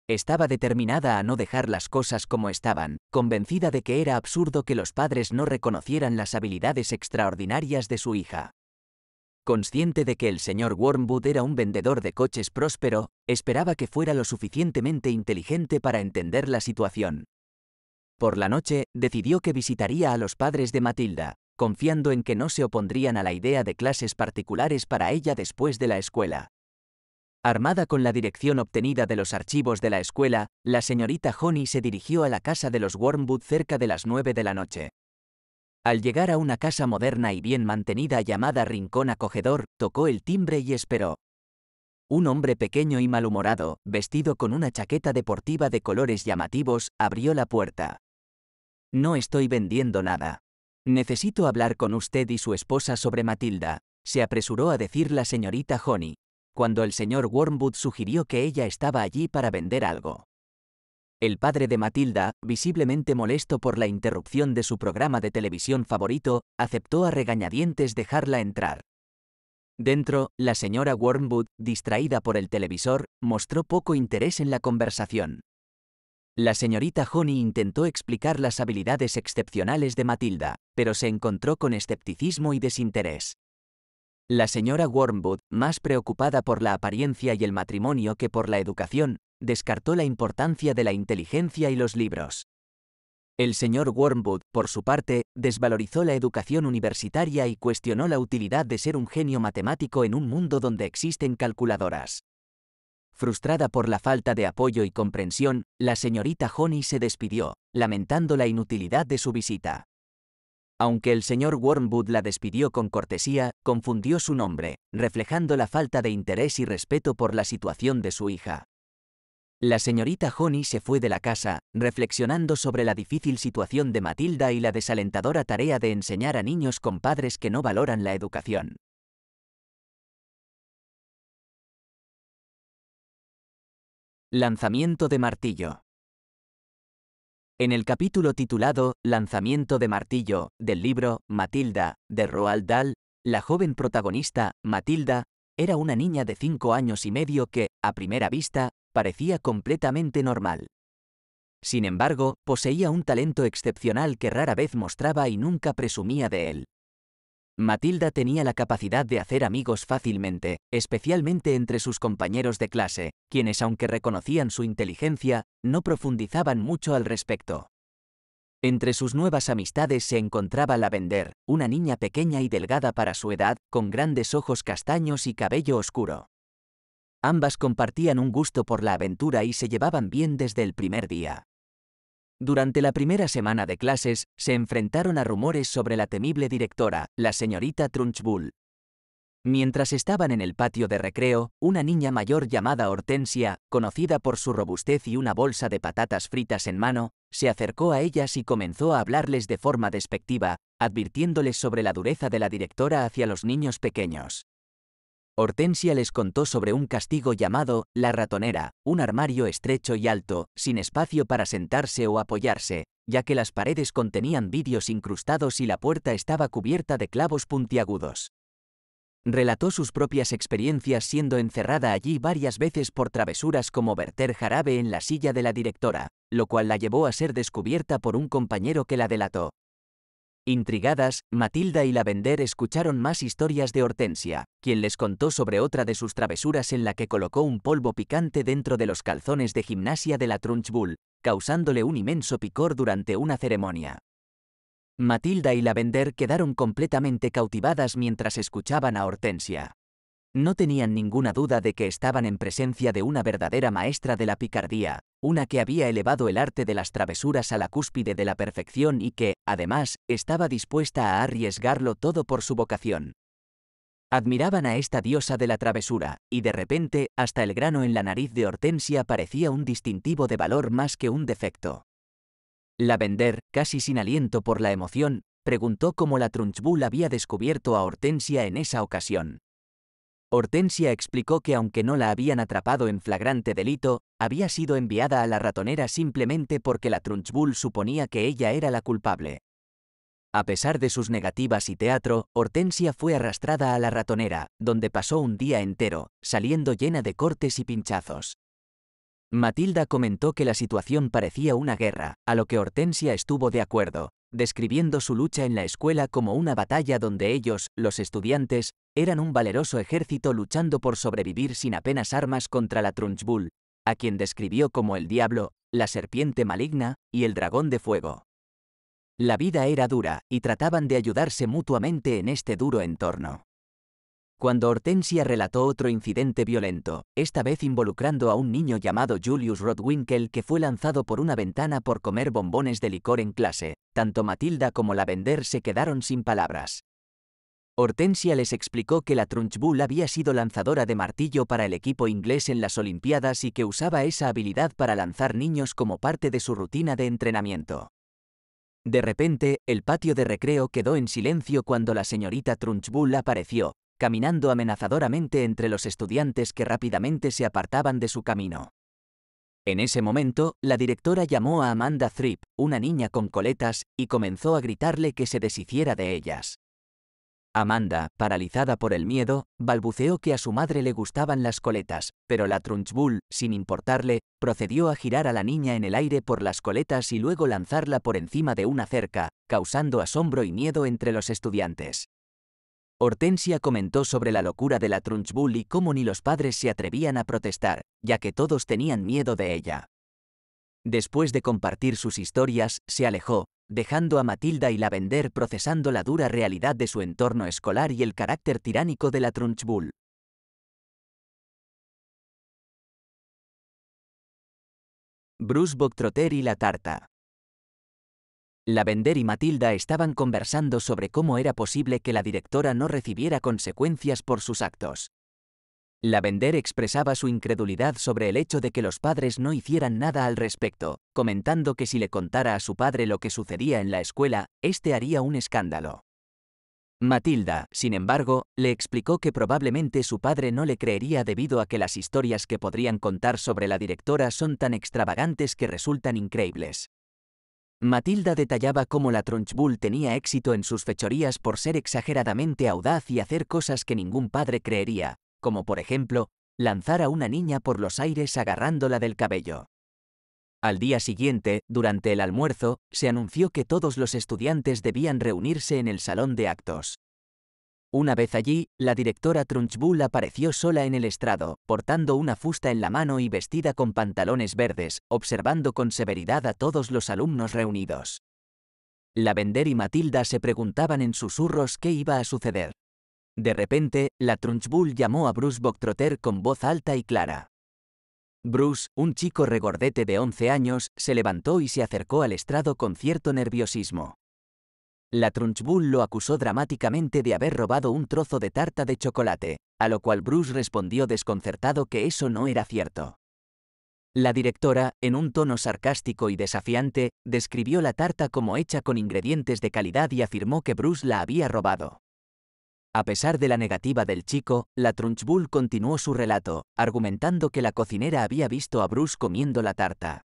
Estaba determinada a no dejar las cosas como estaban, convencida de que era absurdo que los padres no reconocieran las habilidades extraordinarias de su hija. Consciente de que el señor Wormwood era un vendedor de coches próspero, esperaba que fuera lo suficientemente inteligente para entender la situación. Por la noche, decidió que visitaría a los padres de Matilda, confiando en que no se opondrían a la idea de clases particulares para ella después de la escuela. Armada con la dirección obtenida de los archivos de la escuela, la señorita Honey se dirigió a la casa de los Wormwood cerca de las nueve de la noche. Al llegar a una casa moderna y bien mantenida llamada Rincón Acogedor, tocó el timbre y esperó. Un hombre pequeño y malhumorado, vestido con una chaqueta deportiva de colores llamativos, abrió la puerta. No estoy vendiendo nada. Necesito hablar con usted y su esposa sobre Matilda, se apresuró a decir la señorita Honey, cuando el señor Wormwood sugirió que ella estaba allí para vender algo. El padre de Matilda, visiblemente molesto por la interrupción de su programa de televisión favorito, aceptó a regañadientes dejarla entrar. Dentro, la señora Wormwood, distraída por el televisor, mostró poco interés en la conversación. La señorita Honey intentó explicar las habilidades excepcionales de Matilda, pero se encontró con escepticismo y desinterés. La señora Wormwood, más preocupada por la apariencia y el matrimonio que por la educación, descartó la importancia de la inteligencia y los libros. El señor Wormwood, por su parte, desvalorizó la educación universitaria y cuestionó la utilidad de ser un genio matemático en un mundo donde existen calculadoras. Frustrada por la falta de apoyo y comprensión, la señorita Honey se despidió, lamentando la inutilidad de su visita. Aunque el señor Wormwood la despidió con cortesía, confundió su nombre, reflejando la falta de interés y respeto por la situación de su hija. La señorita Honey se fue de la casa, reflexionando sobre la difícil situación de Matilda y la desalentadora tarea de enseñar a niños con padres que no valoran la educación. Lanzamiento de martillo. En el capítulo titulado Lanzamiento de martillo del libro Matilda de Roald Dahl, la joven protagonista, Matilda, era una niña de cinco años y medio que, a primera vista, parecía completamente normal. Sin embargo, poseía un talento excepcional que rara vez mostraba y nunca presumía de él. Matilda tenía la capacidad de hacer amigos fácilmente, especialmente entre sus compañeros de clase, quienes aunque reconocían su inteligencia, no profundizaban mucho al respecto. Entre sus nuevas amistades se encontraba la Vender, una niña pequeña y delgada para su edad, con grandes ojos castaños y cabello oscuro. Ambas compartían un gusto por la aventura y se llevaban bien desde el primer día. Durante la primera semana de clases, se enfrentaron a rumores sobre la temible directora, la señorita Trunchbull. Mientras estaban en el patio de recreo, una niña mayor llamada Hortensia, conocida por su robustez y una bolsa de patatas fritas en mano, se acercó a ellas y comenzó a hablarles de forma despectiva, advirtiéndoles sobre la dureza de la directora hacia los niños pequeños. Hortensia les contó sobre un castigo llamado la ratonera, un armario estrecho y alto, sin espacio para sentarse o apoyarse, ya que las paredes contenían vidrios incrustados y la puerta estaba cubierta de clavos puntiagudos. Relató sus propias experiencias siendo encerrada allí varias veces por travesuras como verter jarabe en la silla de la directora, lo cual la llevó a ser descubierta por un compañero que la delató. Intrigadas, Matilda y Lavender escucharon más historias de Hortensia, quien les contó sobre otra de sus travesuras en la que colocó un polvo picante dentro de los calzones de gimnasia de la Trunchbull, causándole un inmenso picor durante una ceremonia. Matilda y Lavender quedaron completamente cautivadas mientras escuchaban a Hortensia. No tenían ninguna duda de que estaban en presencia de una verdadera maestra de la picardía, una que había elevado el arte de las travesuras a la cúspide de la perfección y que, además, estaba dispuesta a arriesgarlo todo por su vocación. Admiraban a esta diosa de la travesura, y de repente, hasta el grano en la nariz de Hortensia parecía un distintivo de valor más que un defecto. La vender, casi sin aliento por la emoción, preguntó cómo la Trunchbull había descubierto a Hortensia en esa ocasión. Hortensia explicó que aunque no la habían atrapado en flagrante delito, había sido enviada a la ratonera simplemente porque la Trunchbull suponía que ella era la culpable. A pesar de sus negativas y teatro, Hortensia fue arrastrada a la ratonera, donde pasó un día entero, saliendo llena de cortes y pinchazos. Matilda comentó que la situación parecía una guerra, a lo que Hortensia estuvo de acuerdo, describiendo su lucha en la escuela como una batalla donde ellos, los estudiantes, eran un valeroso ejército luchando por sobrevivir sin apenas armas contra la Trunchbull, a quien describió como el diablo, la serpiente maligna y el dragón de fuego. La vida era dura, y trataban de ayudarse mutuamente en este duro entorno cuando Hortensia relató otro incidente violento, esta vez involucrando a un niño llamado Julius Rodwinkel que fue lanzado por una ventana por comer bombones de licor en clase, tanto Matilda como la vender se quedaron sin palabras. Hortensia les explicó que la Trunchbull había sido lanzadora de martillo para el equipo inglés en las Olimpiadas y que usaba esa habilidad para lanzar niños como parte de su rutina de entrenamiento. De repente, el patio de recreo quedó en silencio cuando la señorita Trunchbull apareció, caminando amenazadoramente entre los estudiantes que rápidamente se apartaban de su camino. En ese momento, la directora llamó a Amanda Thripp, una niña con coletas, y comenzó a gritarle que se deshiciera de ellas. Amanda, paralizada por el miedo, balbuceó que a su madre le gustaban las coletas, pero la Trunchbull, sin importarle, procedió a girar a la niña en el aire por las coletas y luego lanzarla por encima de una cerca, causando asombro y miedo entre los estudiantes. Hortensia comentó sobre la locura de la Trunchbull y cómo ni los padres se atrevían a protestar, ya que todos tenían miedo de ella. Después de compartir sus historias, se alejó, dejando a Matilda y la vender procesando la dura realidad de su entorno escolar y el carácter tiránico de la Trunchbull. Bruce Bogtrotter y la tarta. Vender y Matilda estaban conversando sobre cómo era posible que la directora no recibiera consecuencias por sus actos. La Vender expresaba su incredulidad sobre el hecho de que los padres no hicieran nada al respecto, comentando que si le contara a su padre lo que sucedía en la escuela, éste haría un escándalo. Matilda, sin embargo, le explicó que probablemente su padre no le creería debido a que las historias que podrían contar sobre la directora son tan extravagantes que resultan increíbles. Matilda detallaba cómo la Trunchbull tenía éxito en sus fechorías por ser exageradamente audaz y hacer cosas que ningún padre creería, como por ejemplo, lanzar a una niña por los aires agarrándola del cabello. Al día siguiente, durante el almuerzo, se anunció que todos los estudiantes debían reunirse en el salón de actos. Una vez allí, la directora Trunchbull apareció sola en el estrado, portando una fusta en la mano y vestida con pantalones verdes, observando con severidad a todos los alumnos reunidos. Lavender y Matilda se preguntaban en susurros qué iba a suceder. De repente, la Trunchbull llamó a Bruce Bogtrotter con voz alta y clara. Bruce, un chico regordete de 11 años, se levantó y se acercó al estrado con cierto nerviosismo. La Trunchbull lo acusó dramáticamente de haber robado un trozo de tarta de chocolate, a lo cual Bruce respondió desconcertado que eso no era cierto. La directora, en un tono sarcástico y desafiante, describió la tarta como hecha con ingredientes de calidad y afirmó que Bruce la había robado. A pesar de la negativa del chico, la Trunchbull continuó su relato, argumentando que la cocinera había visto a Bruce comiendo la tarta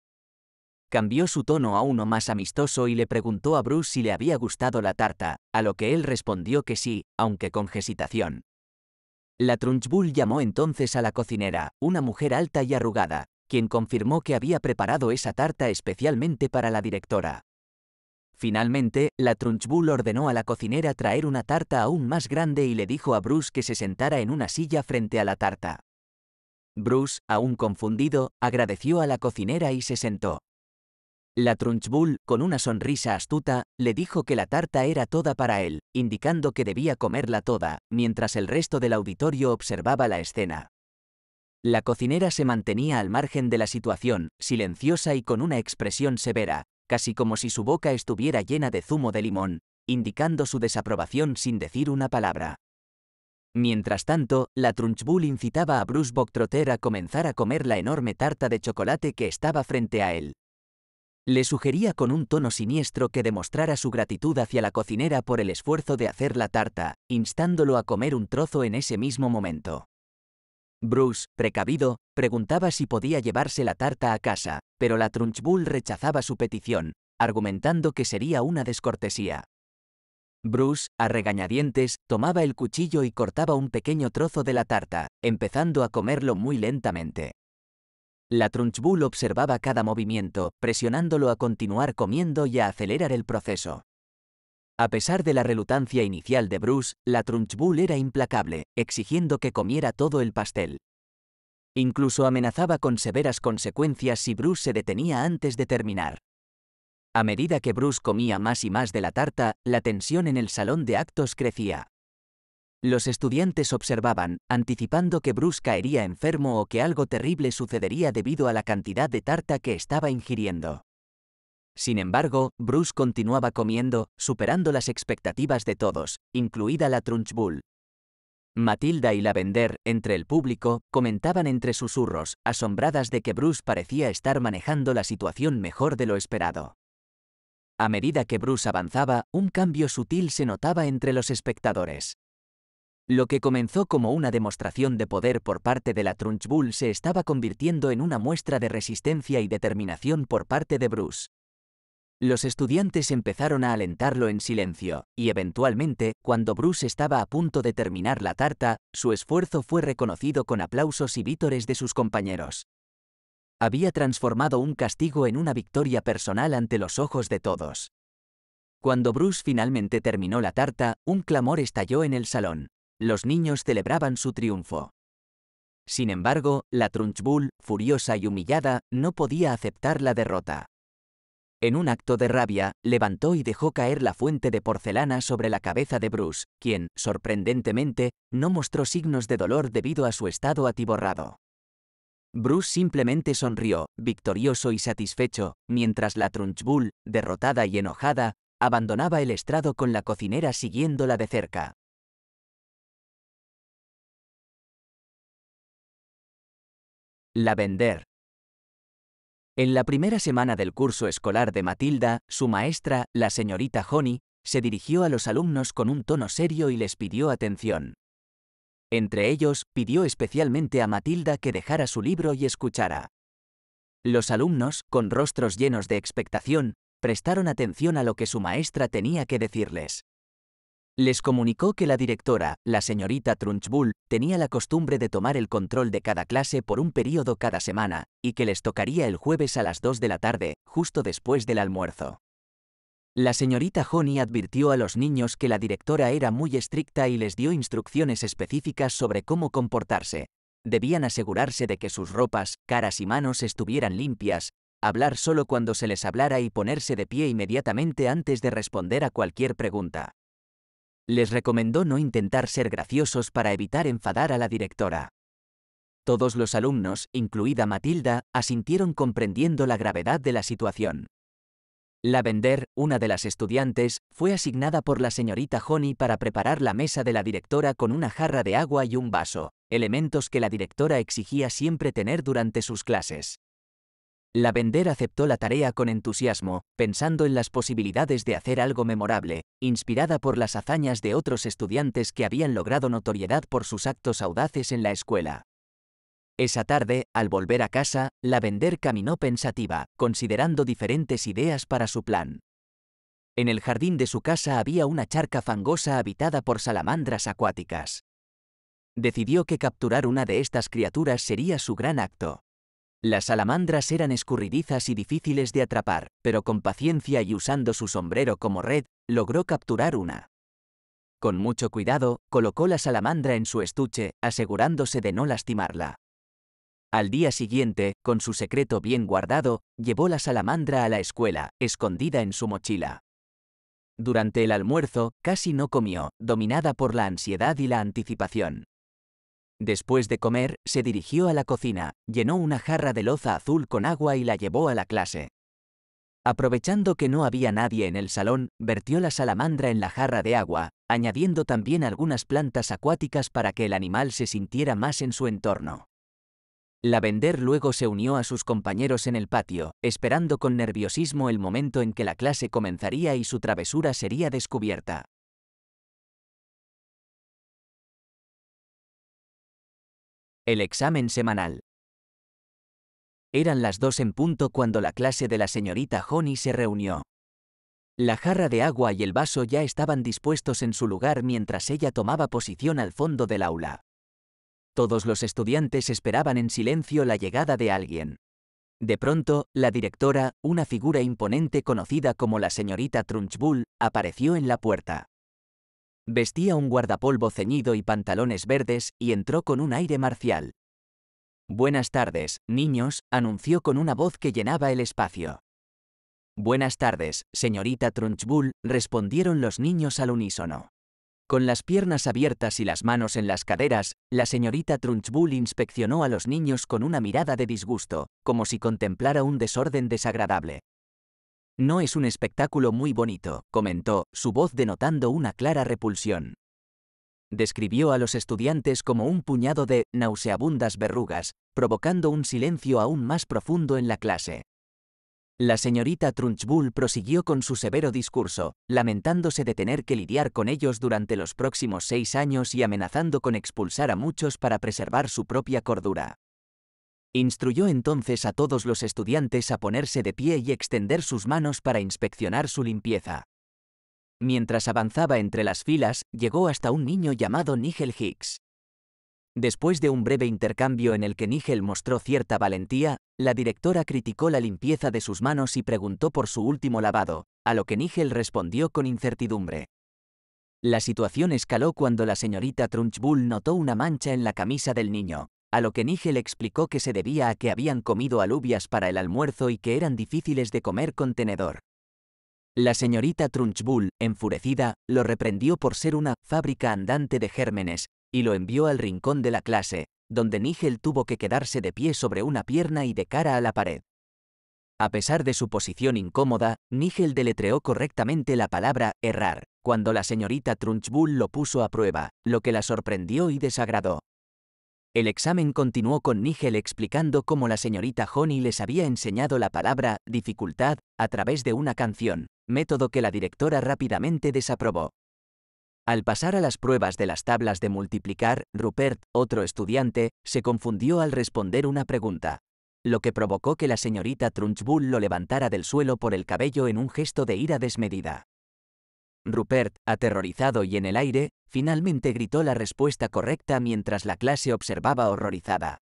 cambió su tono a uno más amistoso y le preguntó a Bruce si le había gustado la tarta, a lo que él respondió que sí, aunque con hesitación. La Trunchbull llamó entonces a la cocinera, una mujer alta y arrugada, quien confirmó que había preparado esa tarta especialmente para la directora. Finalmente, la Trunchbull ordenó a la cocinera traer una tarta aún más grande y le dijo a Bruce que se sentara en una silla frente a la tarta. Bruce, aún confundido, agradeció a la cocinera y se sentó. La Trunchbull, con una sonrisa astuta, le dijo que la tarta era toda para él, indicando que debía comerla toda, mientras el resto del auditorio observaba la escena. La cocinera se mantenía al margen de la situación, silenciosa y con una expresión severa, casi como si su boca estuviera llena de zumo de limón, indicando su desaprobación sin decir una palabra. Mientras tanto, la Trunchbull incitaba a Bruce Bocktrotter a comenzar a comer la enorme tarta de chocolate que estaba frente a él, le sugería con un tono siniestro que demostrara su gratitud hacia la cocinera por el esfuerzo de hacer la tarta, instándolo a comer un trozo en ese mismo momento. Bruce, precavido, preguntaba si podía llevarse la tarta a casa, pero la Trunchbull rechazaba su petición, argumentando que sería una descortesía. Bruce, a regañadientes, tomaba el cuchillo y cortaba un pequeño trozo de la tarta, empezando a comerlo muy lentamente. La Trunchbull observaba cada movimiento, presionándolo a continuar comiendo y a acelerar el proceso. A pesar de la relutancia inicial de Bruce, la Trunchbull era implacable, exigiendo que comiera todo el pastel. Incluso amenazaba con severas consecuencias si Bruce se detenía antes de terminar. A medida que Bruce comía más y más de la tarta, la tensión en el salón de actos crecía. Los estudiantes observaban, anticipando que Bruce caería enfermo o que algo terrible sucedería debido a la cantidad de tarta que estaba ingiriendo. Sin embargo, Bruce continuaba comiendo, superando las expectativas de todos, incluida la Trunchbull. Matilda y la Vender. entre el público, comentaban entre susurros, asombradas de que Bruce parecía estar manejando la situación mejor de lo esperado. A medida que Bruce avanzaba, un cambio sutil se notaba entre los espectadores. Lo que comenzó como una demostración de poder por parte de la Trunchbull se estaba convirtiendo en una muestra de resistencia y determinación por parte de Bruce. Los estudiantes empezaron a alentarlo en silencio, y eventualmente, cuando Bruce estaba a punto de terminar la tarta, su esfuerzo fue reconocido con aplausos y vítores de sus compañeros. Había transformado un castigo en una victoria personal ante los ojos de todos. Cuando Bruce finalmente terminó la tarta, un clamor estalló en el salón. Los niños celebraban su triunfo. Sin embargo, la Trunchbull, furiosa y humillada, no podía aceptar la derrota. En un acto de rabia, levantó y dejó caer la fuente de porcelana sobre la cabeza de Bruce, quien, sorprendentemente, no mostró signos de dolor debido a su estado atiborrado. Bruce simplemente sonrió, victorioso y satisfecho, mientras la Trunchbull, derrotada y enojada, abandonaba el estrado con la cocinera siguiéndola de cerca. La vender. En la primera semana del curso escolar de Matilda, su maestra, la señorita Honey, se dirigió a los alumnos con un tono serio y les pidió atención. Entre ellos, pidió especialmente a Matilda que dejara su libro y escuchara. Los alumnos, con rostros llenos de expectación, prestaron atención a lo que su maestra tenía que decirles. Les comunicó que la directora, la señorita Trunchbull, tenía la costumbre de tomar el control de cada clase por un periodo cada semana, y que les tocaría el jueves a las 2 de la tarde, justo después del almuerzo. La señorita Honey advirtió a los niños que la directora era muy estricta y les dio instrucciones específicas sobre cómo comportarse. Debían asegurarse de que sus ropas, caras y manos estuvieran limpias, hablar solo cuando se les hablara y ponerse de pie inmediatamente antes de responder a cualquier pregunta. Les recomendó no intentar ser graciosos para evitar enfadar a la directora. Todos los alumnos, incluida Matilda, asintieron comprendiendo la gravedad de la situación. La vender, una de las estudiantes, fue asignada por la señorita Honey para preparar la mesa de la directora con una jarra de agua y un vaso, elementos que la directora exigía siempre tener durante sus clases. Lavender aceptó la tarea con entusiasmo, pensando en las posibilidades de hacer algo memorable, inspirada por las hazañas de otros estudiantes que habían logrado notoriedad por sus actos audaces en la escuela. Esa tarde, al volver a casa, la vender caminó pensativa, considerando diferentes ideas para su plan. En el jardín de su casa había una charca fangosa habitada por salamandras acuáticas. Decidió que capturar una de estas criaturas sería su gran acto. Las salamandras eran escurridizas y difíciles de atrapar, pero con paciencia y usando su sombrero como red, logró capturar una. Con mucho cuidado, colocó la salamandra en su estuche, asegurándose de no lastimarla. Al día siguiente, con su secreto bien guardado, llevó la salamandra a la escuela, escondida en su mochila. Durante el almuerzo, casi no comió, dominada por la ansiedad y la anticipación. Después de comer, se dirigió a la cocina, llenó una jarra de loza azul con agua y la llevó a la clase. Aprovechando que no había nadie en el salón, vertió la salamandra en la jarra de agua, añadiendo también algunas plantas acuáticas para que el animal se sintiera más en su entorno. La vender luego se unió a sus compañeros en el patio, esperando con nerviosismo el momento en que la clase comenzaría y su travesura sería descubierta. El examen semanal. Eran las dos en punto cuando la clase de la señorita Honey se reunió. La jarra de agua y el vaso ya estaban dispuestos en su lugar mientras ella tomaba posición al fondo del aula. Todos los estudiantes esperaban en silencio la llegada de alguien. De pronto, la directora, una figura imponente conocida como la señorita Trunchbull, apareció en la puerta. Vestía un guardapolvo ceñido y pantalones verdes, y entró con un aire marcial. Buenas tardes, niños, anunció con una voz que llenaba el espacio. Buenas tardes, señorita Trunchbull, respondieron los niños al unísono. Con las piernas abiertas y las manos en las caderas, la señorita Trunchbull inspeccionó a los niños con una mirada de disgusto, como si contemplara un desorden desagradable. No es un espectáculo muy bonito, comentó, su voz denotando una clara repulsión. Describió a los estudiantes como un puñado de nauseabundas verrugas, provocando un silencio aún más profundo en la clase. La señorita Trunchbull prosiguió con su severo discurso, lamentándose de tener que lidiar con ellos durante los próximos seis años y amenazando con expulsar a muchos para preservar su propia cordura. Instruyó entonces a todos los estudiantes a ponerse de pie y extender sus manos para inspeccionar su limpieza. Mientras avanzaba entre las filas, llegó hasta un niño llamado Nigel Hicks. Después de un breve intercambio en el que Nigel mostró cierta valentía, la directora criticó la limpieza de sus manos y preguntó por su último lavado, a lo que Nigel respondió con incertidumbre. La situación escaló cuando la señorita Trunchbull notó una mancha en la camisa del niño a lo que Nigel explicó que se debía a que habían comido alubias para el almuerzo y que eran difíciles de comer con tenedor. La señorita Trunchbull, enfurecida, lo reprendió por ser una fábrica andante de gérmenes, y lo envió al rincón de la clase, donde Nigel tuvo que quedarse de pie sobre una pierna y de cara a la pared. A pesar de su posición incómoda, Nigel deletreó correctamente la palabra errar, cuando la señorita Trunchbull lo puso a prueba, lo que la sorprendió y desagradó. El examen continuó con Nigel explicando cómo la señorita Honey les había enseñado la palabra dificultad a través de una canción, método que la directora rápidamente desaprobó. Al pasar a las pruebas de las tablas de multiplicar, Rupert, otro estudiante, se confundió al responder una pregunta, lo que provocó que la señorita Trunchbull lo levantara del suelo por el cabello en un gesto de ira desmedida. Rupert, aterrorizado y en el aire, finalmente gritó la respuesta correcta mientras la clase observaba horrorizada.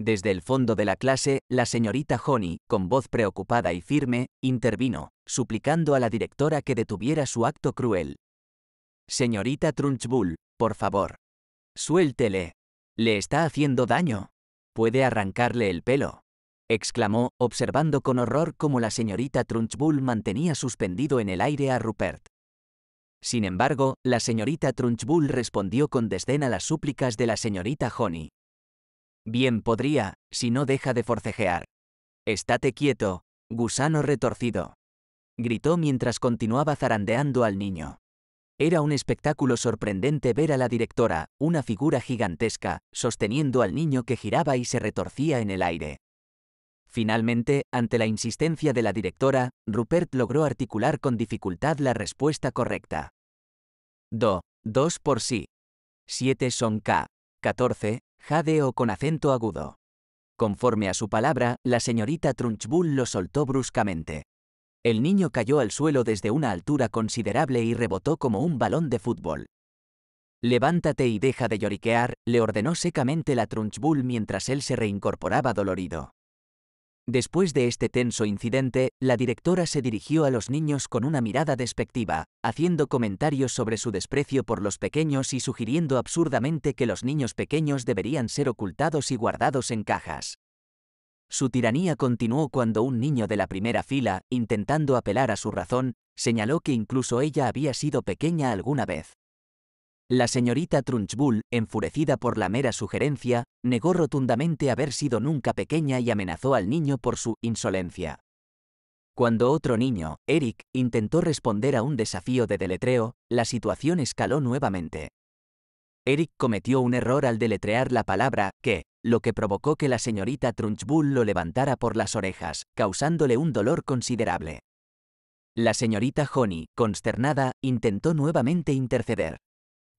Desde el fondo de la clase, la señorita Honey, con voz preocupada y firme, intervino, suplicando a la directora que detuviera su acto cruel. Señorita Trunchbull, por favor. Suéltele. Le está haciendo daño. Puede arrancarle el pelo. exclamó, observando con horror cómo la señorita Trunchbull mantenía suspendido en el aire a Rupert. Sin embargo, la señorita Trunchbull respondió con desdén a las súplicas de la señorita Honey. Bien podría, si no deja de forcejear. Estate quieto, gusano retorcido. Gritó mientras continuaba zarandeando al niño. Era un espectáculo sorprendente ver a la directora, una figura gigantesca, sosteniendo al niño que giraba y se retorcía en el aire. Finalmente, ante la insistencia de la directora, Rupert logró articular con dificultad la respuesta correcta. Do, dos por sí. Siete son K. 14, jade o con acento agudo. Conforme a su palabra, la señorita Trunchbull lo soltó bruscamente. El niño cayó al suelo desde una altura considerable y rebotó como un balón de fútbol. Levántate y deja de lloriquear, le ordenó secamente la Trunchbull mientras él se reincorporaba dolorido. Después de este tenso incidente, la directora se dirigió a los niños con una mirada despectiva, haciendo comentarios sobre su desprecio por los pequeños y sugiriendo absurdamente que los niños pequeños deberían ser ocultados y guardados en cajas. Su tiranía continuó cuando un niño de la primera fila, intentando apelar a su razón, señaló que incluso ella había sido pequeña alguna vez. La señorita Trunchbull, enfurecida por la mera sugerencia, negó rotundamente haber sido nunca pequeña y amenazó al niño por su insolencia. Cuando otro niño, Eric, intentó responder a un desafío de deletreo, la situación escaló nuevamente. Eric cometió un error al deletrear la palabra que, lo que provocó que la señorita Trunchbull lo levantara por las orejas, causándole un dolor considerable. La señorita Honey, consternada, intentó nuevamente interceder.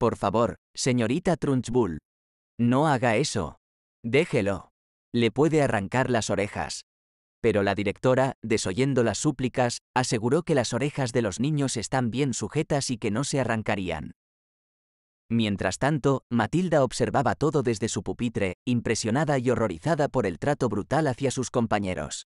Por favor, señorita Trunchbull. No haga eso. Déjelo. Le puede arrancar las orejas. Pero la directora, desoyendo las súplicas, aseguró que las orejas de los niños están bien sujetas y que no se arrancarían. Mientras tanto, Matilda observaba todo desde su pupitre, impresionada y horrorizada por el trato brutal hacia sus compañeros.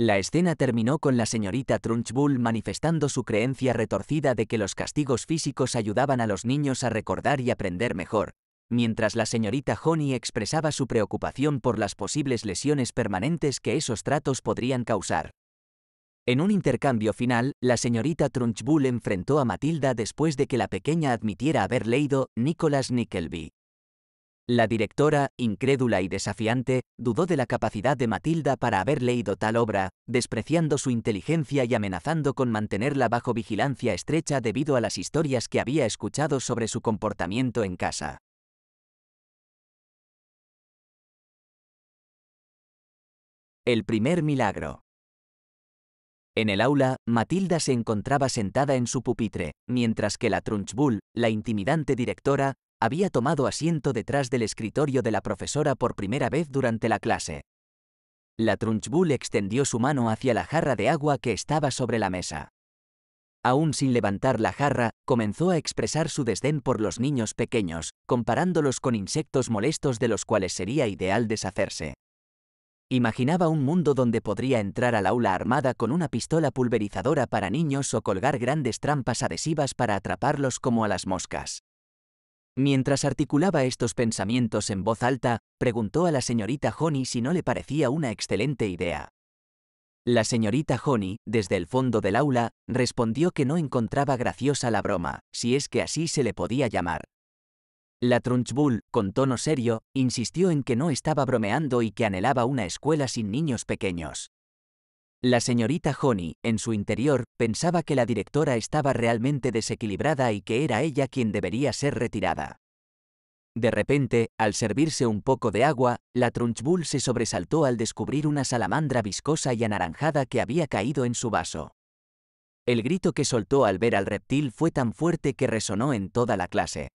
La escena terminó con la señorita Trunchbull manifestando su creencia retorcida de que los castigos físicos ayudaban a los niños a recordar y aprender mejor, mientras la señorita Honey expresaba su preocupación por las posibles lesiones permanentes que esos tratos podrían causar. En un intercambio final, la señorita Trunchbull enfrentó a Matilda después de que la pequeña admitiera haber leído Nicholas Nickleby. La directora, incrédula y desafiante, dudó de la capacidad de Matilda para haber leído tal obra, despreciando su inteligencia y amenazando con mantenerla bajo vigilancia estrecha debido a las historias que había escuchado sobre su comportamiento en casa. El primer milagro. En el aula, Matilda se encontraba sentada en su pupitre, mientras que la Trunchbull, la intimidante directora, había tomado asiento detrás del escritorio de la profesora por primera vez durante la clase. La Trunchbull extendió su mano hacia la jarra de agua que estaba sobre la mesa. Aún sin levantar la jarra, comenzó a expresar su desdén por los niños pequeños, comparándolos con insectos molestos de los cuales sería ideal deshacerse. Imaginaba un mundo donde podría entrar al aula armada con una pistola pulverizadora para niños o colgar grandes trampas adhesivas para atraparlos como a las moscas. Mientras articulaba estos pensamientos en voz alta, preguntó a la señorita Honey si no le parecía una excelente idea. La señorita Honey, desde el fondo del aula, respondió que no encontraba graciosa la broma, si es que así se le podía llamar. La Trunchbull, con tono serio, insistió en que no estaba bromeando y que anhelaba una escuela sin niños pequeños. La señorita Honey, en su interior, pensaba que la directora estaba realmente desequilibrada y que era ella quien debería ser retirada. De repente, al servirse un poco de agua, la Trunchbull se sobresaltó al descubrir una salamandra viscosa y anaranjada que había caído en su vaso. El grito que soltó al ver al reptil fue tan fuerte que resonó en toda la clase.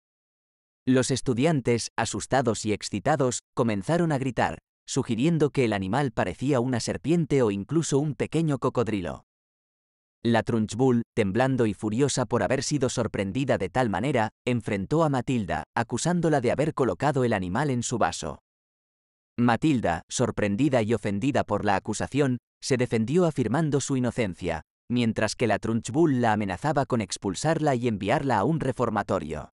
Los estudiantes, asustados y excitados, comenzaron a gritar, sugiriendo que el animal parecía una serpiente o incluso un pequeño cocodrilo. La Trunchbull, temblando y furiosa por haber sido sorprendida de tal manera, enfrentó a Matilda, acusándola de haber colocado el animal en su vaso. Matilda, sorprendida y ofendida por la acusación, se defendió afirmando su inocencia, mientras que la Trunchbull la amenazaba con expulsarla y enviarla a un reformatorio.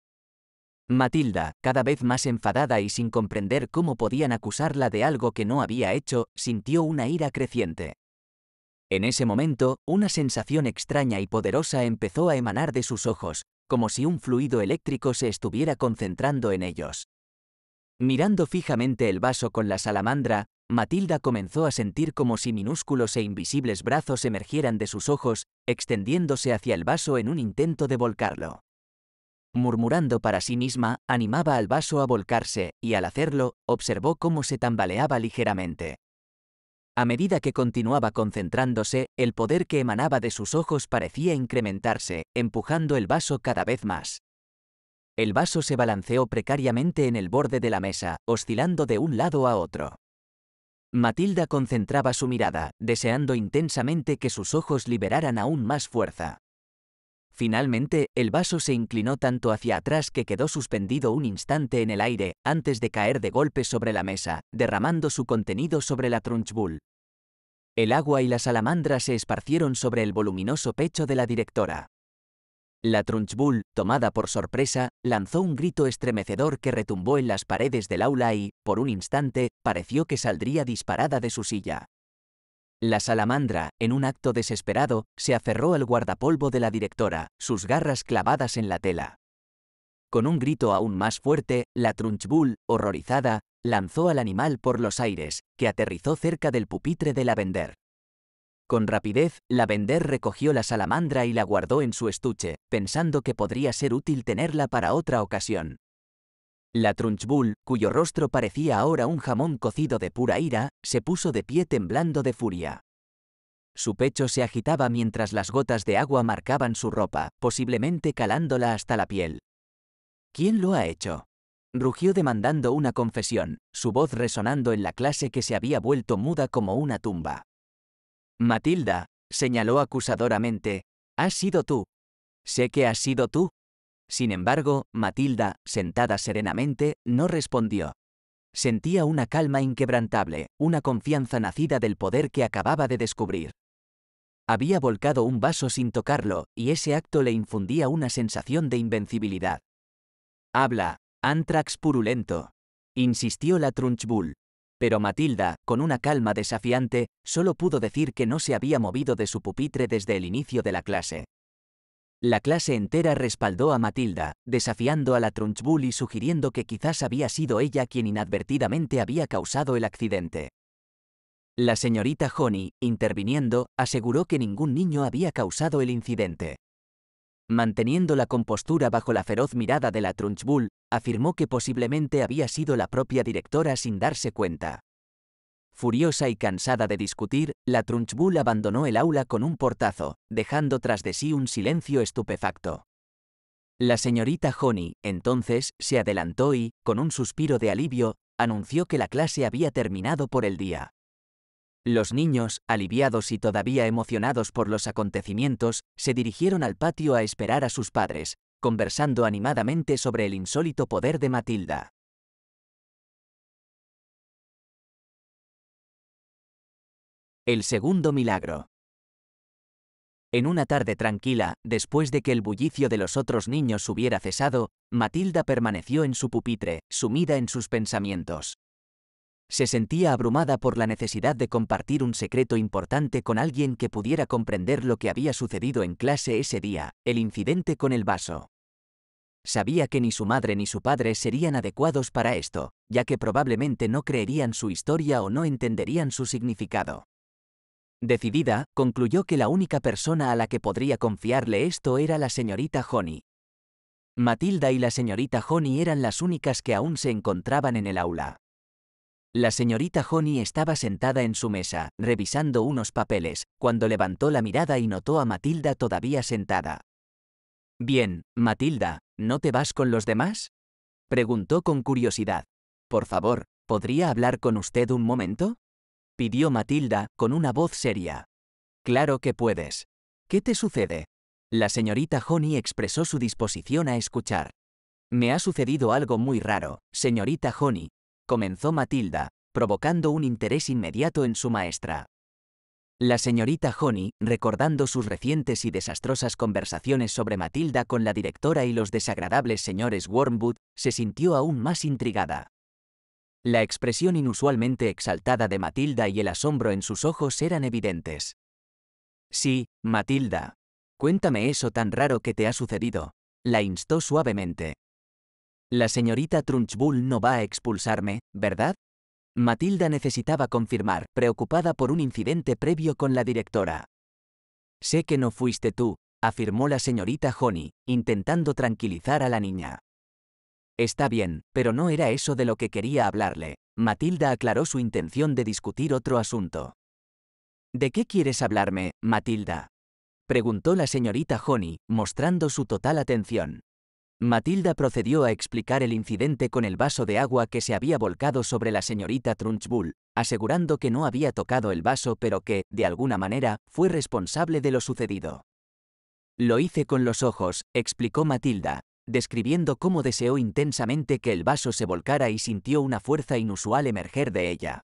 Matilda, cada vez más enfadada y sin comprender cómo podían acusarla de algo que no había hecho, sintió una ira creciente. En ese momento, una sensación extraña y poderosa empezó a emanar de sus ojos, como si un fluido eléctrico se estuviera concentrando en ellos. Mirando fijamente el vaso con la salamandra, Matilda comenzó a sentir como si minúsculos e invisibles brazos emergieran de sus ojos, extendiéndose hacia el vaso en un intento de volcarlo murmurando para sí misma, animaba al vaso a volcarse, y al hacerlo, observó cómo se tambaleaba ligeramente. A medida que continuaba concentrándose, el poder que emanaba de sus ojos parecía incrementarse, empujando el vaso cada vez más. El vaso se balanceó precariamente en el borde de la mesa, oscilando de un lado a otro. Matilda concentraba su mirada, deseando intensamente que sus ojos liberaran aún más fuerza. Finalmente, el vaso se inclinó tanto hacia atrás que quedó suspendido un instante en el aire, antes de caer de golpe sobre la mesa, derramando su contenido sobre la trunchbull. El agua y la salamandra se esparcieron sobre el voluminoso pecho de la directora. La Trunchbull, tomada por sorpresa, lanzó un grito estremecedor que retumbó en las paredes del aula y, por un instante, pareció que saldría disparada de su silla. La salamandra, en un acto desesperado, se aferró al guardapolvo de la directora, sus garras clavadas en la tela. Con un grito aún más fuerte, la Trunchbull, horrorizada, lanzó al animal por los aires, que aterrizó cerca del pupitre de la Vender. Con rapidez, la Vender recogió la salamandra y la guardó en su estuche, pensando que podría ser útil tenerla para otra ocasión. La Trunchbull, cuyo rostro parecía ahora un jamón cocido de pura ira, se puso de pie temblando de furia. Su pecho se agitaba mientras las gotas de agua marcaban su ropa, posiblemente calándola hasta la piel. ¿Quién lo ha hecho? Rugió demandando una confesión, su voz resonando en la clase que se había vuelto muda como una tumba. Matilda, señaló acusadoramente, has sido tú. Sé que has sido tú. Sin embargo, Matilda, sentada serenamente, no respondió. Sentía una calma inquebrantable, una confianza nacida del poder que acababa de descubrir. Había volcado un vaso sin tocarlo, y ese acto le infundía una sensación de invencibilidad. Habla, Antrax purulento. Insistió la Trunchbull. Pero Matilda, con una calma desafiante, solo pudo decir que no se había movido de su pupitre desde el inicio de la clase. La clase entera respaldó a Matilda, desafiando a la Trunchbull y sugiriendo que quizás había sido ella quien inadvertidamente había causado el accidente. La señorita Honey, interviniendo, aseguró que ningún niño había causado el incidente. Manteniendo la compostura bajo la feroz mirada de la Trunchbull, afirmó que posiblemente había sido la propia directora sin darse cuenta. Furiosa y cansada de discutir, la Trunchbull abandonó el aula con un portazo, dejando tras de sí un silencio estupefacto. La señorita Honey, entonces, se adelantó y, con un suspiro de alivio, anunció que la clase había terminado por el día. Los niños, aliviados y todavía emocionados por los acontecimientos, se dirigieron al patio a esperar a sus padres, conversando animadamente sobre el insólito poder de Matilda. El segundo milagro. En una tarde tranquila, después de que el bullicio de los otros niños hubiera cesado, Matilda permaneció en su pupitre, sumida en sus pensamientos. Se sentía abrumada por la necesidad de compartir un secreto importante con alguien que pudiera comprender lo que había sucedido en clase ese día, el incidente con el vaso. Sabía que ni su madre ni su padre serían adecuados para esto, ya que probablemente no creerían su historia o no entenderían su significado. Decidida, concluyó que la única persona a la que podría confiarle esto era la señorita Honey. Matilda y la señorita Honey eran las únicas que aún se encontraban en el aula. La señorita Honey estaba sentada en su mesa, revisando unos papeles, cuando levantó la mirada y notó a Matilda todavía sentada. Bien, Matilda, ¿no te vas con los demás? preguntó con curiosidad. Por favor, ¿podría hablar con usted un momento? pidió Matilda, con una voz seria. Claro que puedes. ¿Qué te sucede? La señorita Honey expresó su disposición a escuchar. Me ha sucedido algo muy raro, señorita Honey, comenzó Matilda, provocando un interés inmediato en su maestra. La señorita Honey, recordando sus recientes y desastrosas conversaciones sobre Matilda con la directora y los desagradables señores Wormwood, se sintió aún más intrigada. La expresión inusualmente exaltada de Matilda y el asombro en sus ojos eran evidentes. Sí, Matilda. Cuéntame eso tan raro que te ha sucedido, la instó suavemente. La señorita Trunchbull no va a expulsarme, ¿verdad? Matilda necesitaba confirmar, preocupada por un incidente previo con la directora. Sé que no fuiste tú, afirmó la señorita Honey, intentando tranquilizar a la niña. Está bien, pero no era eso de lo que quería hablarle. Matilda aclaró su intención de discutir otro asunto. ¿De qué quieres hablarme, Matilda? preguntó la señorita Honey, mostrando su total atención. Matilda procedió a explicar el incidente con el vaso de agua que se había volcado sobre la señorita Trunchbull, asegurando que no había tocado el vaso pero que, de alguna manera, fue responsable de lo sucedido. Lo hice con los ojos, explicó Matilda, describiendo cómo deseó intensamente que el vaso se volcara y sintió una fuerza inusual emerger de ella.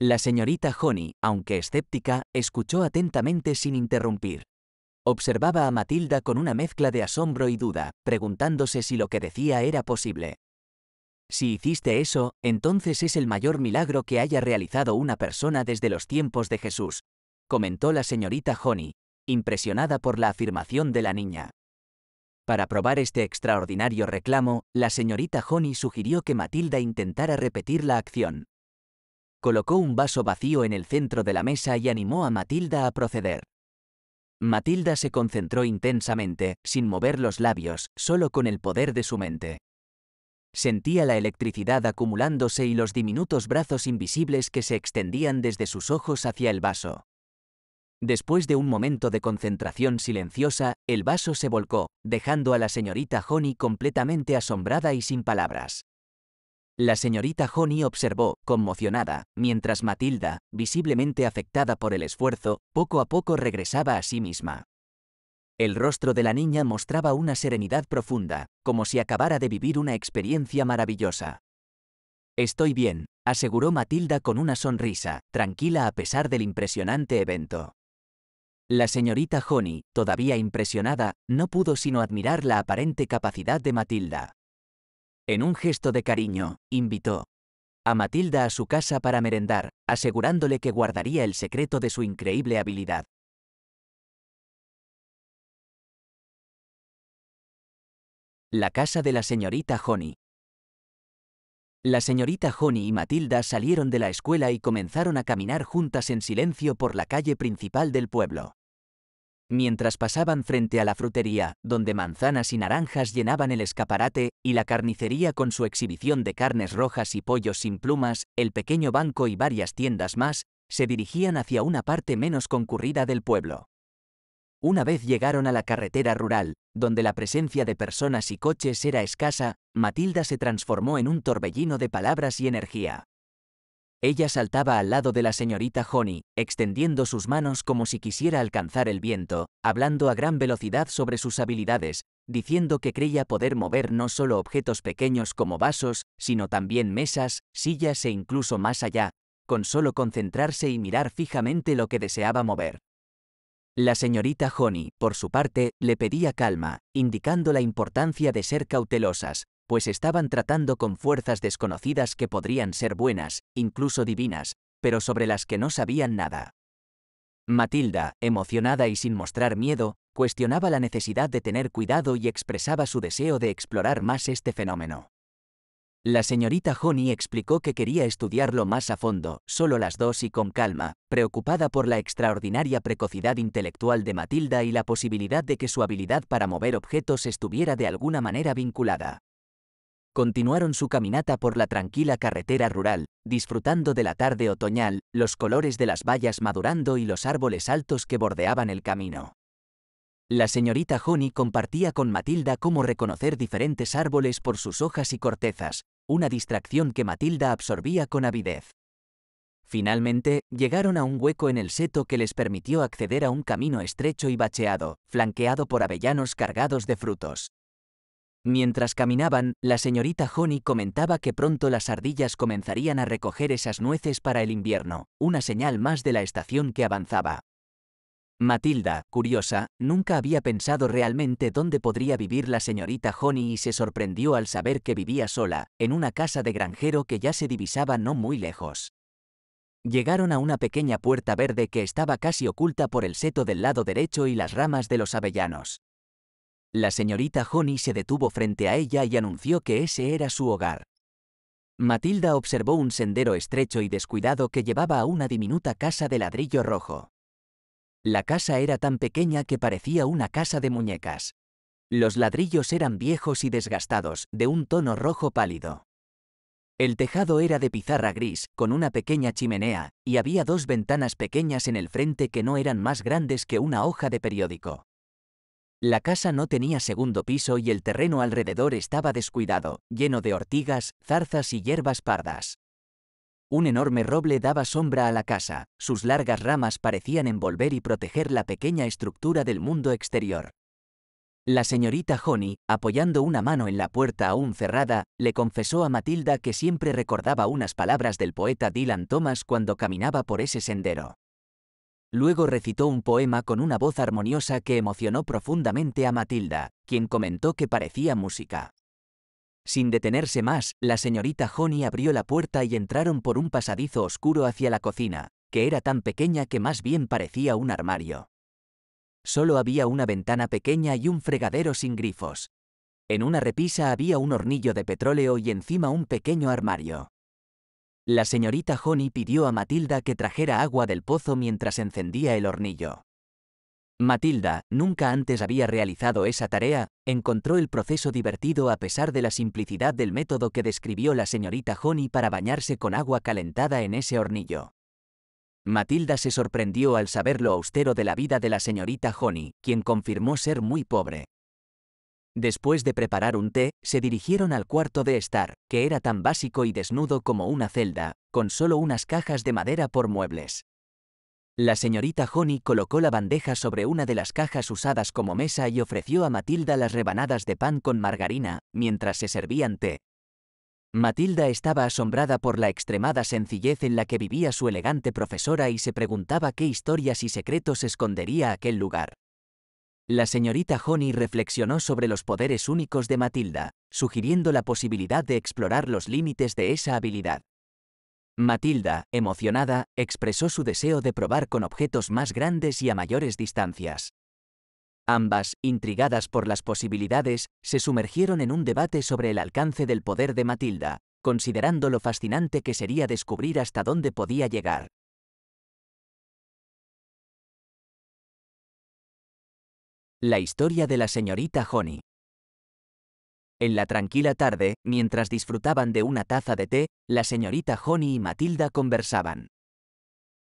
La señorita Honey, aunque escéptica, escuchó atentamente sin interrumpir. Observaba a Matilda con una mezcla de asombro y duda, preguntándose si lo que decía era posible. Si hiciste eso, entonces es el mayor milagro que haya realizado una persona desde los tiempos de Jesús, comentó la señorita Honey, impresionada por la afirmación de la niña. Para probar este extraordinario reclamo, la señorita Honey sugirió que Matilda intentara repetir la acción. Colocó un vaso vacío en el centro de la mesa y animó a Matilda a proceder. Matilda se concentró intensamente, sin mover los labios, solo con el poder de su mente. Sentía la electricidad acumulándose y los diminutos brazos invisibles que se extendían desde sus ojos hacia el vaso. Después de un momento de concentración silenciosa, el vaso se volcó, dejando a la señorita Honey completamente asombrada y sin palabras. La señorita Honey observó, conmocionada, mientras Matilda, visiblemente afectada por el esfuerzo, poco a poco regresaba a sí misma. El rostro de la niña mostraba una serenidad profunda, como si acabara de vivir una experiencia maravillosa. Estoy bien, aseguró Matilda con una sonrisa, tranquila a pesar del impresionante evento. La señorita Honey, todavía impresionada, no pudo sino admirar la aparente capacidad de Matilda. En un gesto de cariño, invitó a Matilda a su casa para merendar, asegurándole que guardaría el secreto de su increíble habilidad. La casa de la señorita Honey. La señorita Honey y Matilda salieron de la escuela y comenzaron a caminar juntas en silencio por la calle principal del pueblo mientras pasaban frente a la frutería, donde manzanas y naranjas llenaban el escaparate, y la carnicería con su exhibición de carnes rojas y pollos sin plumas, el pequeño banco y varias tiendas más, se dirigían hacia una parte menos concurrida del pueblo. Una vez llegaron a la carretera rural, donde la presencia de personas y coches era escasa, Matilda se transformó en un torbellino de palabras y energía. Ella saltaba al lado de la señorita Honey, extendiendo sus manos como si quisiera alcanzar el viento, hablando a gran velocidad sobre sus habilidades, diciendo que creía poder mover no solo objetos pequeños como vasos, sino también mesas, sillas e incluso más allá, con solo concentrarse y mirar fijamente lo que deseaba mover. La señorita Honey, por su parte, le pedía calma, indicando la importancia de ser cautelosas, pues estaban tratando con fuerzas desconocidas que podrían ser buenas, incluso divinas, pero sobre las que no sabían nada. Matilda, emocionada y sin mostrar miedo, cuestionaba la necesidad de tener cuidado y expresaba su deseo de explorar más este fenómeno. La señorita Honey explicó que quería estudiarlo más a fondo, solo las dos y con calma, preocupada por la extraordinaria precocidad intelectual de Matilda y la posibilidad de que su habilidad para mover objetos estuviera de alguna manera vinculada continuaron su caminata por la tranquila carretera rural, disfrutando de la tarde otoñal, los colores de las vallas madurando y los árboles altos que bordeaban el camino. La señorita Honey compartía con Matilda cómo reconocer diferentes árboles por sus hojas y cortezas, una distracción que Matilda absorbía con avidez. Finalmente, llegaron a un hueco en el seto que les permitió acceder a un camino estrecho y bacheado, flanqueado por avellanos cargados de frutos. Mientras caminaban, la señorita Honey comentaba que pronto las ardillas comenzarían a recoger esas nueces para el invierno, una señal más de la estación que avanzaba. Matilda, curiosa, nunca había pensado realmente dónde podría vivir la señorita Honey y se sorprendió al saber que vivía sola, en una casa de granjero que ya se divisaba no muy lejos. Llegaron a una pequeña puerta verde que estaba casi oculta por el seto del lado derecho y las ramas de los avellanos. La señorita Honey se detuvo frente a ella y anunció que ese era su hogar. Matilda observó un sendero estrecho y descuidado que llevaba a una diminuta casa de ladrillo rojo. La casa era tan pequeña que parecía una casa de muñecas. Los ladrillos eran viejos y desgastados, de un tono rojo pálido. El tejado era de pizarra gris, con una pequeña chimenea, y había dos ventanas pequeñas en el frente que no eran más grandes que una hoja de periódico. La casa no tenía segundo piso y el terreno alrededor estaba descuidado, lleno de ortigas, zarzas y hierbas pardas. Un enorme roble daba sombra a la casa, sus largas ramas parecían envolver y proteger la pequeña estructura del mundo exterior. La señorita Honey, apoyando una mano en la puerta aún cerrada, le confesó a Matilda que siempre recordaba unas palabras del poeta Dylan Thomas cuando caminaba por ese sendero. Luego recitó un poema con una voz armoniosa que emocionó profundamente a Matilda, quien comentó que parecía música. Sin detenerse más, la señorita Honey abrió la puerta y entraron por un pasadizo oscuro hacia la cocina, que era tan pequeña que más bien parecía un armario. Solo había una ventana pequeña y un fregadero sin grifos. En una repisa había un hornillo de petróleo y encima un pequeño armario. La señorita Honey pidió a Matilda que trajera agua del pozo mientras encendía el hornillo. Matilda, nunca antes había realizado esa tarea, encontró el proceso divertido a pesar de la simplicidad del método que describió la señorita Honey para bañarse con agua calentada en ese hornillo. Matilda se sorprendió al saber lo austero de la vida de la señorita Honey, quien confirmó ser muy pobre. Después de preparar un té, se dirigieron al cuarto de estar, que era tan básico y desnudo como una celda, con solo unas cajas de madera por muebles. La señorita Honey colocó la bandeja sobre una de las cajas usadas como mesa y ofreció a Matilda las rebanadas de pan con margarina, mientras se servían té. Matilda estaba asombrada por la extremada sencillez en la que vivía su elegante profesora y se preguntaba qué historias y secretos escondería aquel lugar. La señorita Honey reflexionó sobre los poderes únicos de Matilda, sugiriendo la posibilidad de explorar los límites de esa habilidad. Matilda, emocionada, expresó su deseo de probar con objetos más grandes y a mayores distancias. Ambas, intrigadas por las posibilidades, se sumergieron en un debate sobre el alcance del poder de Matilda, considerando lo fascinante que sería descubrir hasta dónde podía llegar. La historia de la señorita Honey. En la tranquila tarde, mientras disfrutaban de una taza de té, la señorita Honey y Matilda conversaban.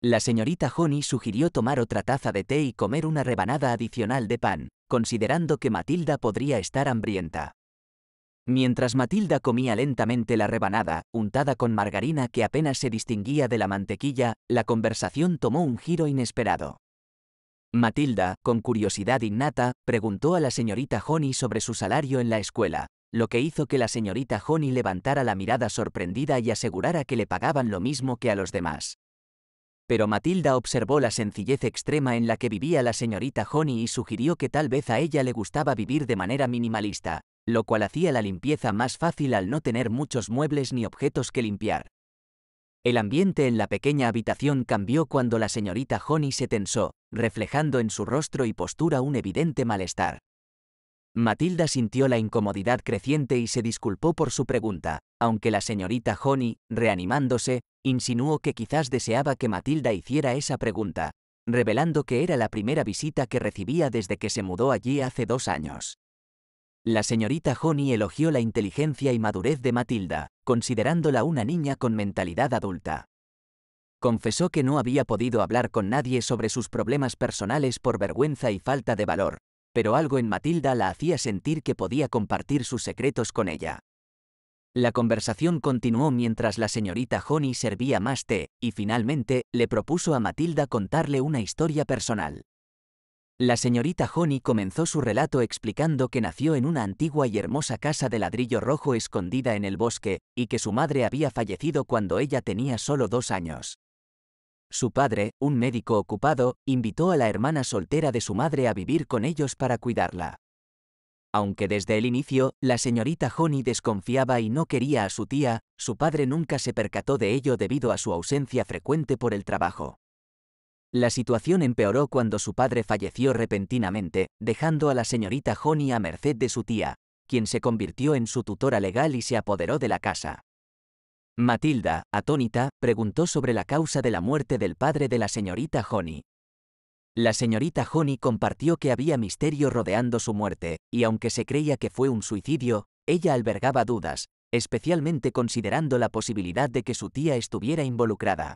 La señorita Honey sugirió tomar otra taza de té y comer una rebanada adicional de pan, considerando que Matilda podría estar hambrienta. Mientras Matilda comía lentamente la rebanada, untada con margarina que apenas se distinguía de la mantequilla, la conversación tomó un giro inesperado. Matilda, con curiosidad innata, preguntó a la señorita Honey sobre su salario en la escuela, lo que hizo que la señorita Honey levantara la mirada sorprendida y asegurara que le pagaban lo mismo que a los demás. Pero Matilda observó la sencillez extrema en la que vivía la señorita Honey y sugirió que tal vez a ella le gustaba vivir de manera minimalista, lo cual hacía la limpieza más fácil al no tener muchos muebles ni objetos que limpiar. El ambiente en la pequeña habitación cambió cuando la señorita Honey se tensó, reflejando en su rostro y postura un evidente malestar. Matilda sintió la incomodidad creciente y se disculpó por su pregunta, aunque la señorita Honey, reanimándose, insinuó que quizás deseaba que Matilda hiciera esa pregunta, revelando que era la primera visita que recibía desde que se mudó allí hace dos años. La señorita Honey elogió la inteligencia y madurez de Matilda, considerándola una niña con mentalidad adulta. Confesó que no había podido hablar con nadie sobre sus problemas personales por vergüenza y falta de valor, pero algo en Matilda la hacía sentir que podía compartir sus secretos con ella. La conversación continuó mientras la señorita Honey servía más té, y finalmente, le propuso a Matilda contarle una historia personal. La señorita Honey comenzó su relato explicando que nació en una antigua y hermosa casa de ladrillo rojo escondida en el bosque, y que su madre había fallecido cuando ella tenía solo dos años. Su padre, un médico ocupado, invitó a la hermana soltera de su madre a vivir con ellos para cuidarla. Aunque desde el inicio, la señorita Honey desconfiaba y no quería a su tía, su padre nunca se percató de ello debido a su ausencia frecuente por el trabajo. La situación empeoró cuando su padre falleció repentinamente, dejando a la señorita Honey a merced de su tía, quien se convirtió en su tutora legal y se apoderó de la casa. Matilda, atónita, preguntó sobre la causa de la muerte del padre de la señorita Honey. La señorita Honey compartió que había misterio rodeando su muerte, y aunque se creía que fue un suicidio, ella albergaba dudas, especialmente considerando la posibilidad de que su tía estuviera involucrada.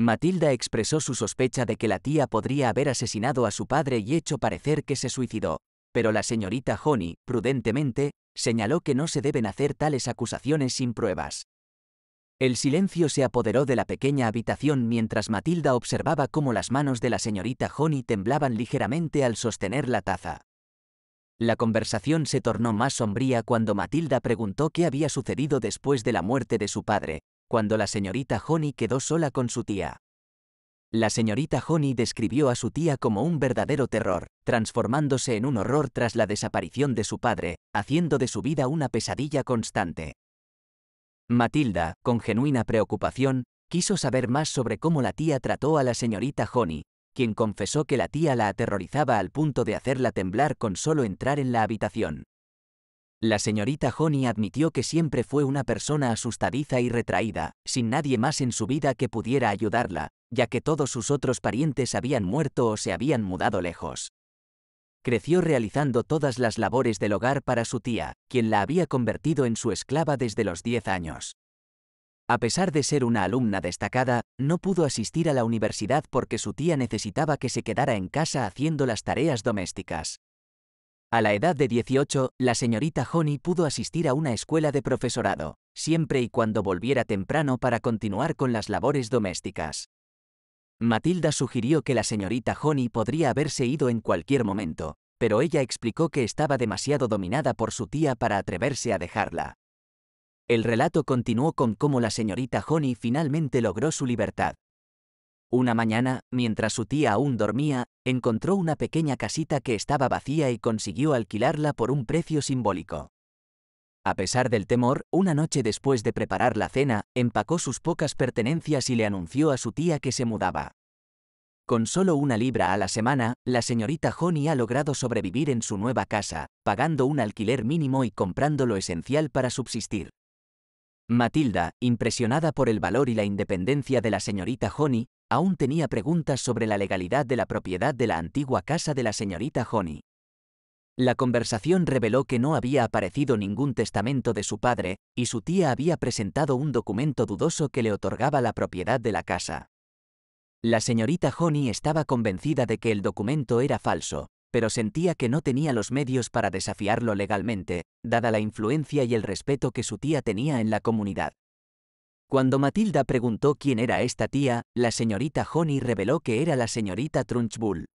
Matilda expresó su sospecha de que la tía podría haber asesinado a su padre y hecho parecer que se suicidó, pero la señorita Honey, prudentemente, señaló que no se deben hacer tales acusaciones sin pruebas. El silencio se apoderó de la pequeña habitación mientras Matilda observaba cómo las manos de la señorita Honey temblaban ligeramente al sostener la taza. La conversación se tornó más sombría cuando Matilda preguntó qué había sucedido después de la muerte de su padre, cuando la señorita Honey quedó sola con su tía. La señorita Honey describió a su tía como un verdadero terror, transformándose en un horror tras la desaparición de su padre, haciendo de su vida una pesadilla constante. Matilda, con genuina preocupación, quiso saber más sobre cómo la tía trató a la señorita Honey, quien confesó que la tía la aterrorizaba al punto de hacerla temblar con solo entrar en la habitación. La señorita Honey admitió que siempre fue una persona asustadiza y retraída, sin nadie más en su vida que pudiera ayudarla, ya que todos sus otros parientes habían muerto o se habían mudado lejos. Creció realizando todas las labores del hogar para su tía, quien la había convertido en su esclava desde los 10 años. A pesar de ser una alumna destacada, no pudo asistir a la universidad porque su tía necesitaba que se quedara en casa haciendo las tareas domésticas. A la edad de 18, la señorita Honey pudo asistir a una escuela de profesorado, siempre y cuando volviera temprano para continuar con las labores domésticas. Matilda sugirió que la señorita Honey podría haberse ido en cualquier momento, pero ella explicó que estaba demasiado dominada por su tía para atreverse a dejarla. El relato continuó con cómo la señorita Honey finalmente logró su libertad, una mañana, mientras su tía aún dormía, encontró una pequeña casita que estaba vacía y consiguió alquilarla por un precio simbólico. A pesar del temor, una noche después de preparar la cena, empacó sus pocas pertenencias y le anunció a su tía que se mudaba. Con solo una libra a la semana, la señorita Honey ha logrado sobrevivir en su nueva casa, pagando un alquiler mínimo y comprando lo esencial para subsistir. Matilda, impresionada por el valor y la independencia de la señorita Honey, aún tenía preguntas sobre la legalidad de la propiedad de la antigua casa de la señorita Honey. La conversación reveló que no había aparecido ningún testamento de su padre, y su tía había presentado un documento dudoso que le otorgaba la propiedad de la casa. La señorita Honey estaba convencida de que el documento era falso, pero sentía que no tenía los medios para desafiarlo legalmente, dada la influencia y el respeto que su tía tenía en la comunidad. Cuando Matilda preguntó quién era esta tía, la señorita Honey reveló que era la señorita Trunchbull.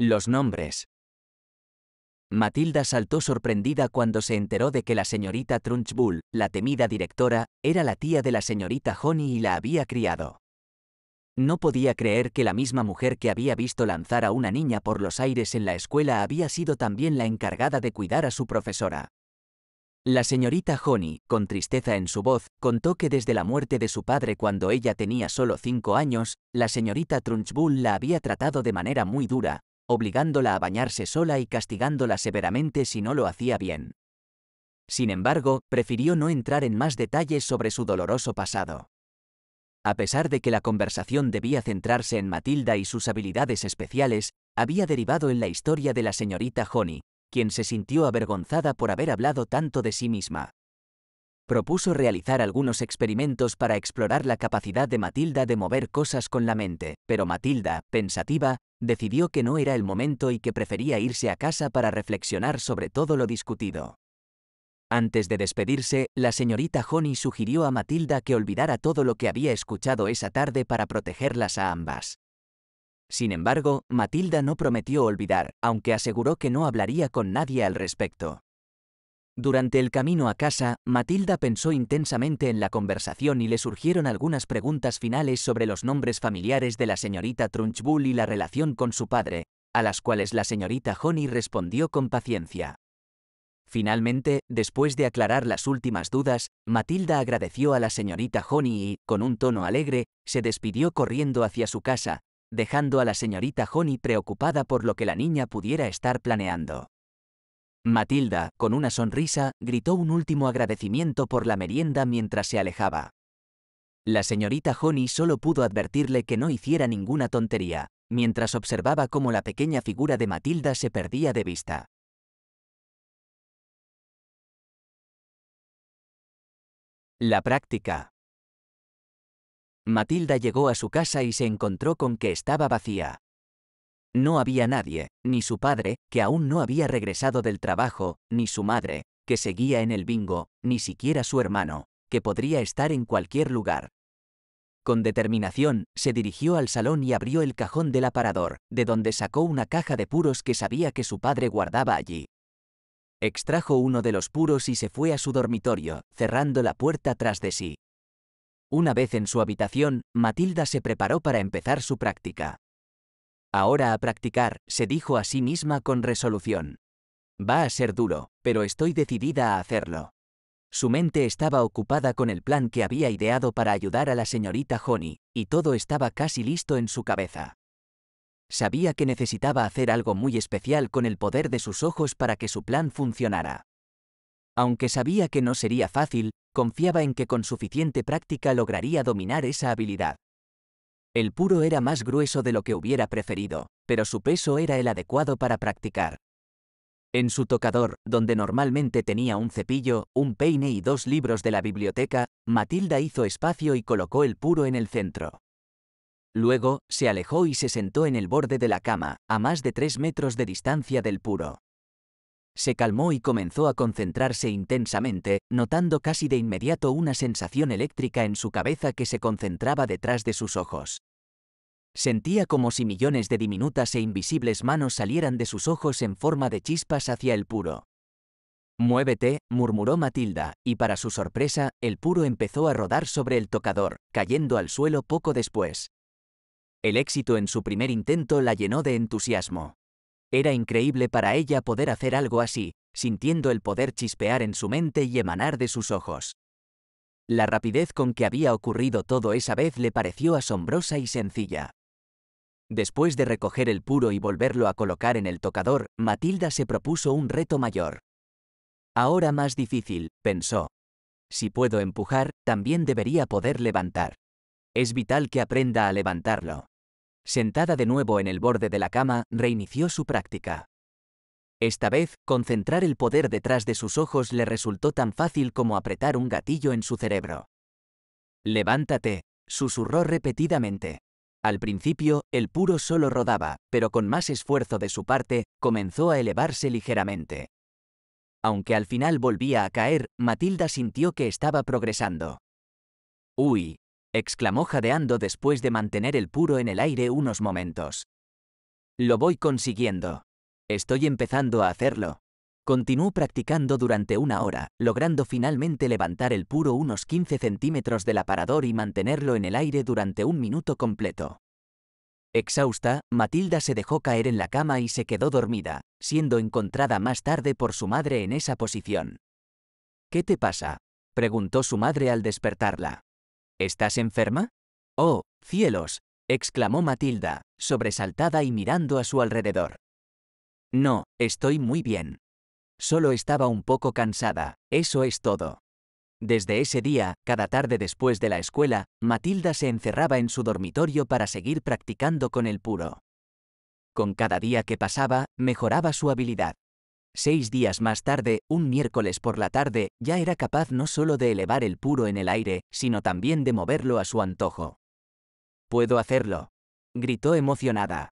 Los nombres. Matilda saltó sorprendida cuando se enteró de que la señorita Trunchbull, la temida directora, era la tía de la señorita Honey y la había criado. No podía creer que la misma mujer que había visto lanzar a una niña por los aires en la escuela había sido también la encargada de cuidar a su profesora. La señorita Honey, con tristeza en su voz, contó que desde la muerte de su padre cuando ella tenía solo cinco años, la señorita Trunchbull la había tratado de manera muy dura, obligándola a bañarse sola y castigándola severamente si no lo hacía bien. Sin embargo, prefirió no entrar en más detalles sobre su doloroso pasado. A pesar de que la conversación debía centrarse en Matilda y sus habilidades especiales, había derivado en la historia de la señorita Honey, quien se sintió avergonzada por haber hablado tanto de sí misma. Propuso realizar algunos experimentos para explorar la capacidad de Matilda de mover cosas con la mente, pero Matilda, pensativa, decidió que no era el momento y que prefería irse a casa para reflexionar sobre todo lo discutido. Antes de despedirse, la señorita Honey sugirió a Matilda que olvidara todo lo que había escuchado esa tarde para protegerlas a ambas. Sin embargo, Matilda no prometió olvidar, aunque aseguró que no hablaría con nadie al respecto. Durante el camino a casa, Matilda pensó intensamente en la conversación y le surgieron algunas preguntas finales sobre los nombres familiares de la señorita Trunchbull y la relación con su padre, a las cuales la señorita Honey respondió con paciencia. Finalmente, después de aclarar las últimas dudas, Matilda agradeció a la señorita Honey y, con un tono alegre, se despidió corriendo hacia su casa, dejando a la señorita Honey preocupada por lo que la niña pudiera estar planeando. Matilda, con una sonrisa, gritó un último agradecimiento por la merienda mientras se alejaba. La señorita Honey solo pudo advertirle que no hiciera ninguna tontería, mientras observaba cómo la pequeña figura de Matilda se perdía de vista. La práctica. Matilda llegó a su casa y se encontró con que estaba vacía. No había nadie, ni su padre, que aún no había regresado del trabajo, ni su madre, que seguía en el bingo, ni siquiera su hermano, que podría estar en cualquier lugar. Con determinación, se dirigió al salón y abrió el cajón del aparador, de donde sacó una caja de puros que sabía que su padre guardaba allí, Extrajo uno de los puros y se fue a su dormitorio, cerrando la puerta tras de sí. Una vez en su habitación, Matilda se preparó para empezar su práctica. Ahora a practicar, se dijo a sí misma con resolución. Va a ser duro, pero estoy decidida a hacerlo. Su mente estaba ocupada con el plan que había ideado para ayudar a la señorita Honey, y todo estaba casi listo en su cabeza. Sabía que necesitaba hacer algo muy especial con el poder de sus ojos para que su plan funcionara. Aunque sabía que no sería fácil, confiaba en que con suficiente práctica lograría dominar esa habilidad. El puro era más grueso de lo que hubiera preferido, pero su peso era el adecuado para practicar. En su tocador, donde normalmente tenía un cepillo, un peine y dos libros de la biblioteca, Matilda hizo espacio y colocó el puro en el centro. Luego, se alejó y se sentó en el borde de la cama, a más de tres metros de distancia del puro. Se calmó y comenzó a concentrarse intensamente, notando casi de inmediato una sensación eléctrica en su cabeza que se concentraba detrás de sus ojos. Sentía como si millones de diminutas e invisibles manos salieran de sus ojos en forma de chispas hacia el puro. Muévete, murmuró Matilda, y para su sorpresa, el puro empezó a rodar sobre el tocador, cayendo al suelo poco después. El éxito en su primer intento la llenó de entusiasmo. Era increíble para ella poder hacer algo así, sintiendo el poder chispear en su mente y emanar de sus ojos. La rapidez con que había ocurrido todo esa vez le pareció asombrosa y sencilla. Después de recoger el puro y volverlo a colocar en el tocador, Matilda se propuso un reto mayor. Ahora más difícil, pensó. Si puedo empujar, también debería poder levantar. Es vital que aprenda a levantarlo. Sentada de nuevo en el borde de la cama, reinició su práctica. Esta vez, concentrar el poder detrás de sus ojos le resultó tan fácil como apretar un gatillo en su cerebro. Levántate, susurró repetidamente. Al principio, el puro solo rodaba, pero con más esfuerzo de su parte, comenzó a elevarse ligeramente. Aunque al final volvía a caer, Matilda sintió que estaba progresando. Uy, exclamó jadeando después de mantener el puro en el aire unos momentos. Lo voy consiguiendo. Estoy empezando a hacerlo. Continuó practicando durante una hora, logrando finalmente levantar el puro unos 15 centímetros del aparador y mantenerlo en el aire durante un minuto completo. Exhausta, Matilda se dejó caer en la cama y se quedó dormida, siendo encontrada más tarde por su madre en esa posición. ¿Qué te pasa? preguntó su madre al despertarla. ¿Estás enferma? Oh, cielos, exclamó Matilda, sobresaltada y mirando a su alrededor. No, estoy muy bien. Solo estaba un poco cansada, eso es todo. Desde ese día, cada tarde después de la escuela, Matilda se encerraba en su dormitorio para seguir practicando con el puro. Con cada día que pasaba, mejoraba su habilidad. Seis días más tarde, un miércoles por la tarde, ya era capaz no solo de elevar el puro en el aire, sino también de moverlo a su antojo. Puedo hacerlo. Gritó emocionada.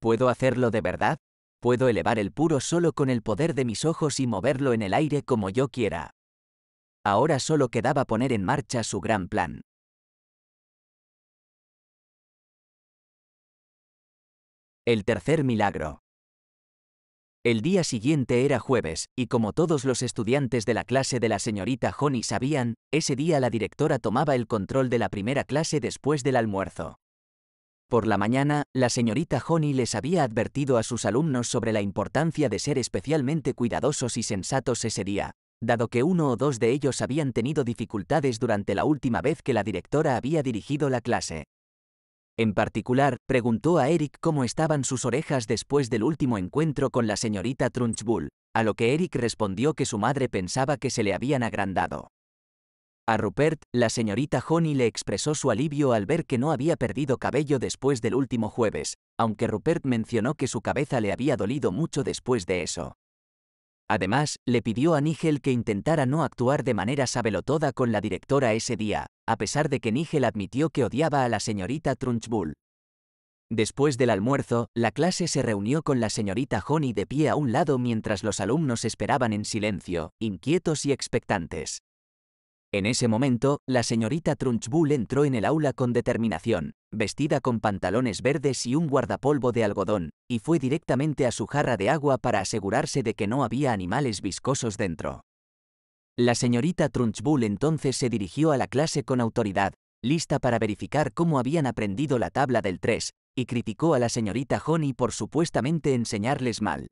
¿Puedo hacerlo de verdad? Puedo elevar el puro solo con el poder de mis ojos y moverlo en el aire como yo quiera. Ahora solo quedaba poner en marcha su gran plan. El tercer milagro. El día siguiente era jueves, y como todos los estudiantes de la clase de la señorita Honey sabían, ese día la directora tomaba el control de la primera clase después del almuerzo. Por la mañana, la señorita Honey les había advertido a sus alumnos sobre la importancia de ser especialmente cuidadosos y sensatos ese día, dado que uno o dos de ellos habían tenido dificultades durante la última vez que la directora había dirigido la clase. En particular, preguntó a Eric cómo estaban sus orejas después del último encuentro con la señorita Trunchbull, a lo que Eric respondió que su madre pensaba que se le habían agrandado. A Rupert, la señorita Honey le expresó su alivio al ver que no había perdido cabello después del último jueves, aunque Rupert mencionó que su cabeza le había dolido mucho después de eso. Además, le pidió a Nigel que intentara no actuar de manera sabelotoda con la directora ese día, a pesar de que Nigel admitió que odiaba a la señorita Trunchbull. Después del almuerzo, la clase se reunió con la señorita Honey de pie a un lado mientras los alumnos esperaban en silencio, inquietos y expectantes. En ese momento, la señorita Trunchbull entró en el aula con determinación, vestida con pantalones verdes y un guardapolvo de algodón, y fue directamente a su jarra de agua para asegurarse de que no había animales viscosos dentro. La señorita Trunchbull entonces se dirigió a la clase con autoridad, lista para verificar cómo habían aprendido la tabla del 3, y criticó a la señorita Honey por supuestamente enseñarles mal.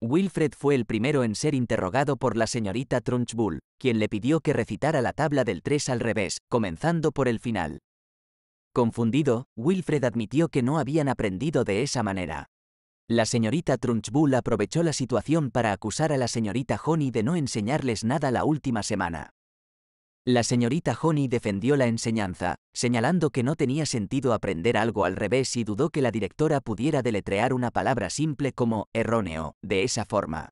Wilfred fue el primero en ser interrogado por la señorita Trunchbull, quien le pidió que recitara la tabla del 3 al revés, comenzando por el final. Confundido, Wilfred admitió que no habían aprendido de esa manera. La señorita Trunchbull aprovechó la situación para acusar a la señorita Honey de no enseñarles nada la última semana. La señorita Honey defendió la enseñanza, señalando que no tenía sentido aprender algo al revés y dudó que la directora pudiera deletrear una palabra simple como erróneo, de esa forma.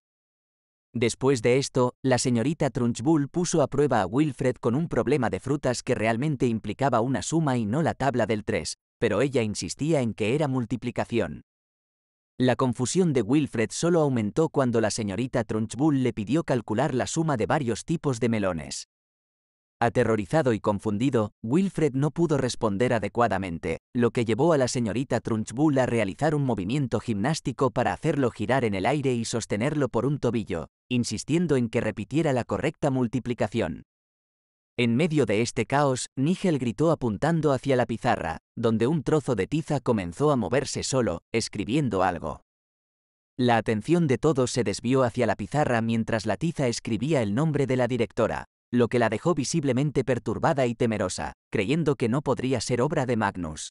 Después de esto, la señorita Trunchbull puso a prueba a Wilfred con un problema de frutas que realmente implicaba una suma y no la tabla del 3, pero ella insistía en que era multiplicación. La confusión de Wilfred solo aumentó cuando la señorita Trunchbull le pidió calcular la suma de varios tipos de melones. Aterrorizado y confundido, Wilfred no pudo responder adecuadamente, lo que llevó a la señorita Trunchbull a realizar un movimiento gimnástico para hacerlo girar en el aire y sostenerlo por un tobillo, insistiendo en que repitiera la correcta multiplicación. En medio de este caos, Nigel gritó apuntando hacia la pizarra, donde un trozo de tiza comenzó a moverse solo, escribiendo algo. La atención de todos se desvió hacia la pizarra mientras la tiza escribía el nombre de la directora, lo que la dejó visiblemente perturbada y temerosa, creyendo que no podría ser obra de Magnus.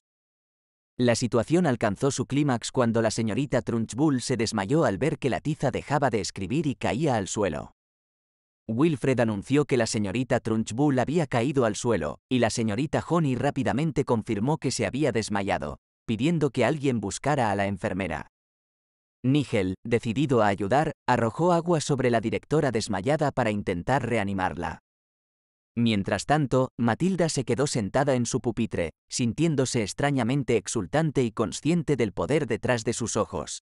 La situación alcanzó su clímax cuando la señorita Trunchbull se desmayó al ver que la tiza dejaba de escribir y caía al suelo. Wilfred anunció que la señorita Trunchbull había caído al suelo, y la señorita Honey rápidamente confirmó que se había desmayado, pidiendo que alguien buscara a la enfermera. Nigel, decidido a ayudar, arrojó agua sobre la directora desmayada para intentar reanimarla. Mientras tanto, Matilda se quedó sentada en su pupitre, sintiéndose extrañamente exultante y consciente del poder detrás de sus ojos.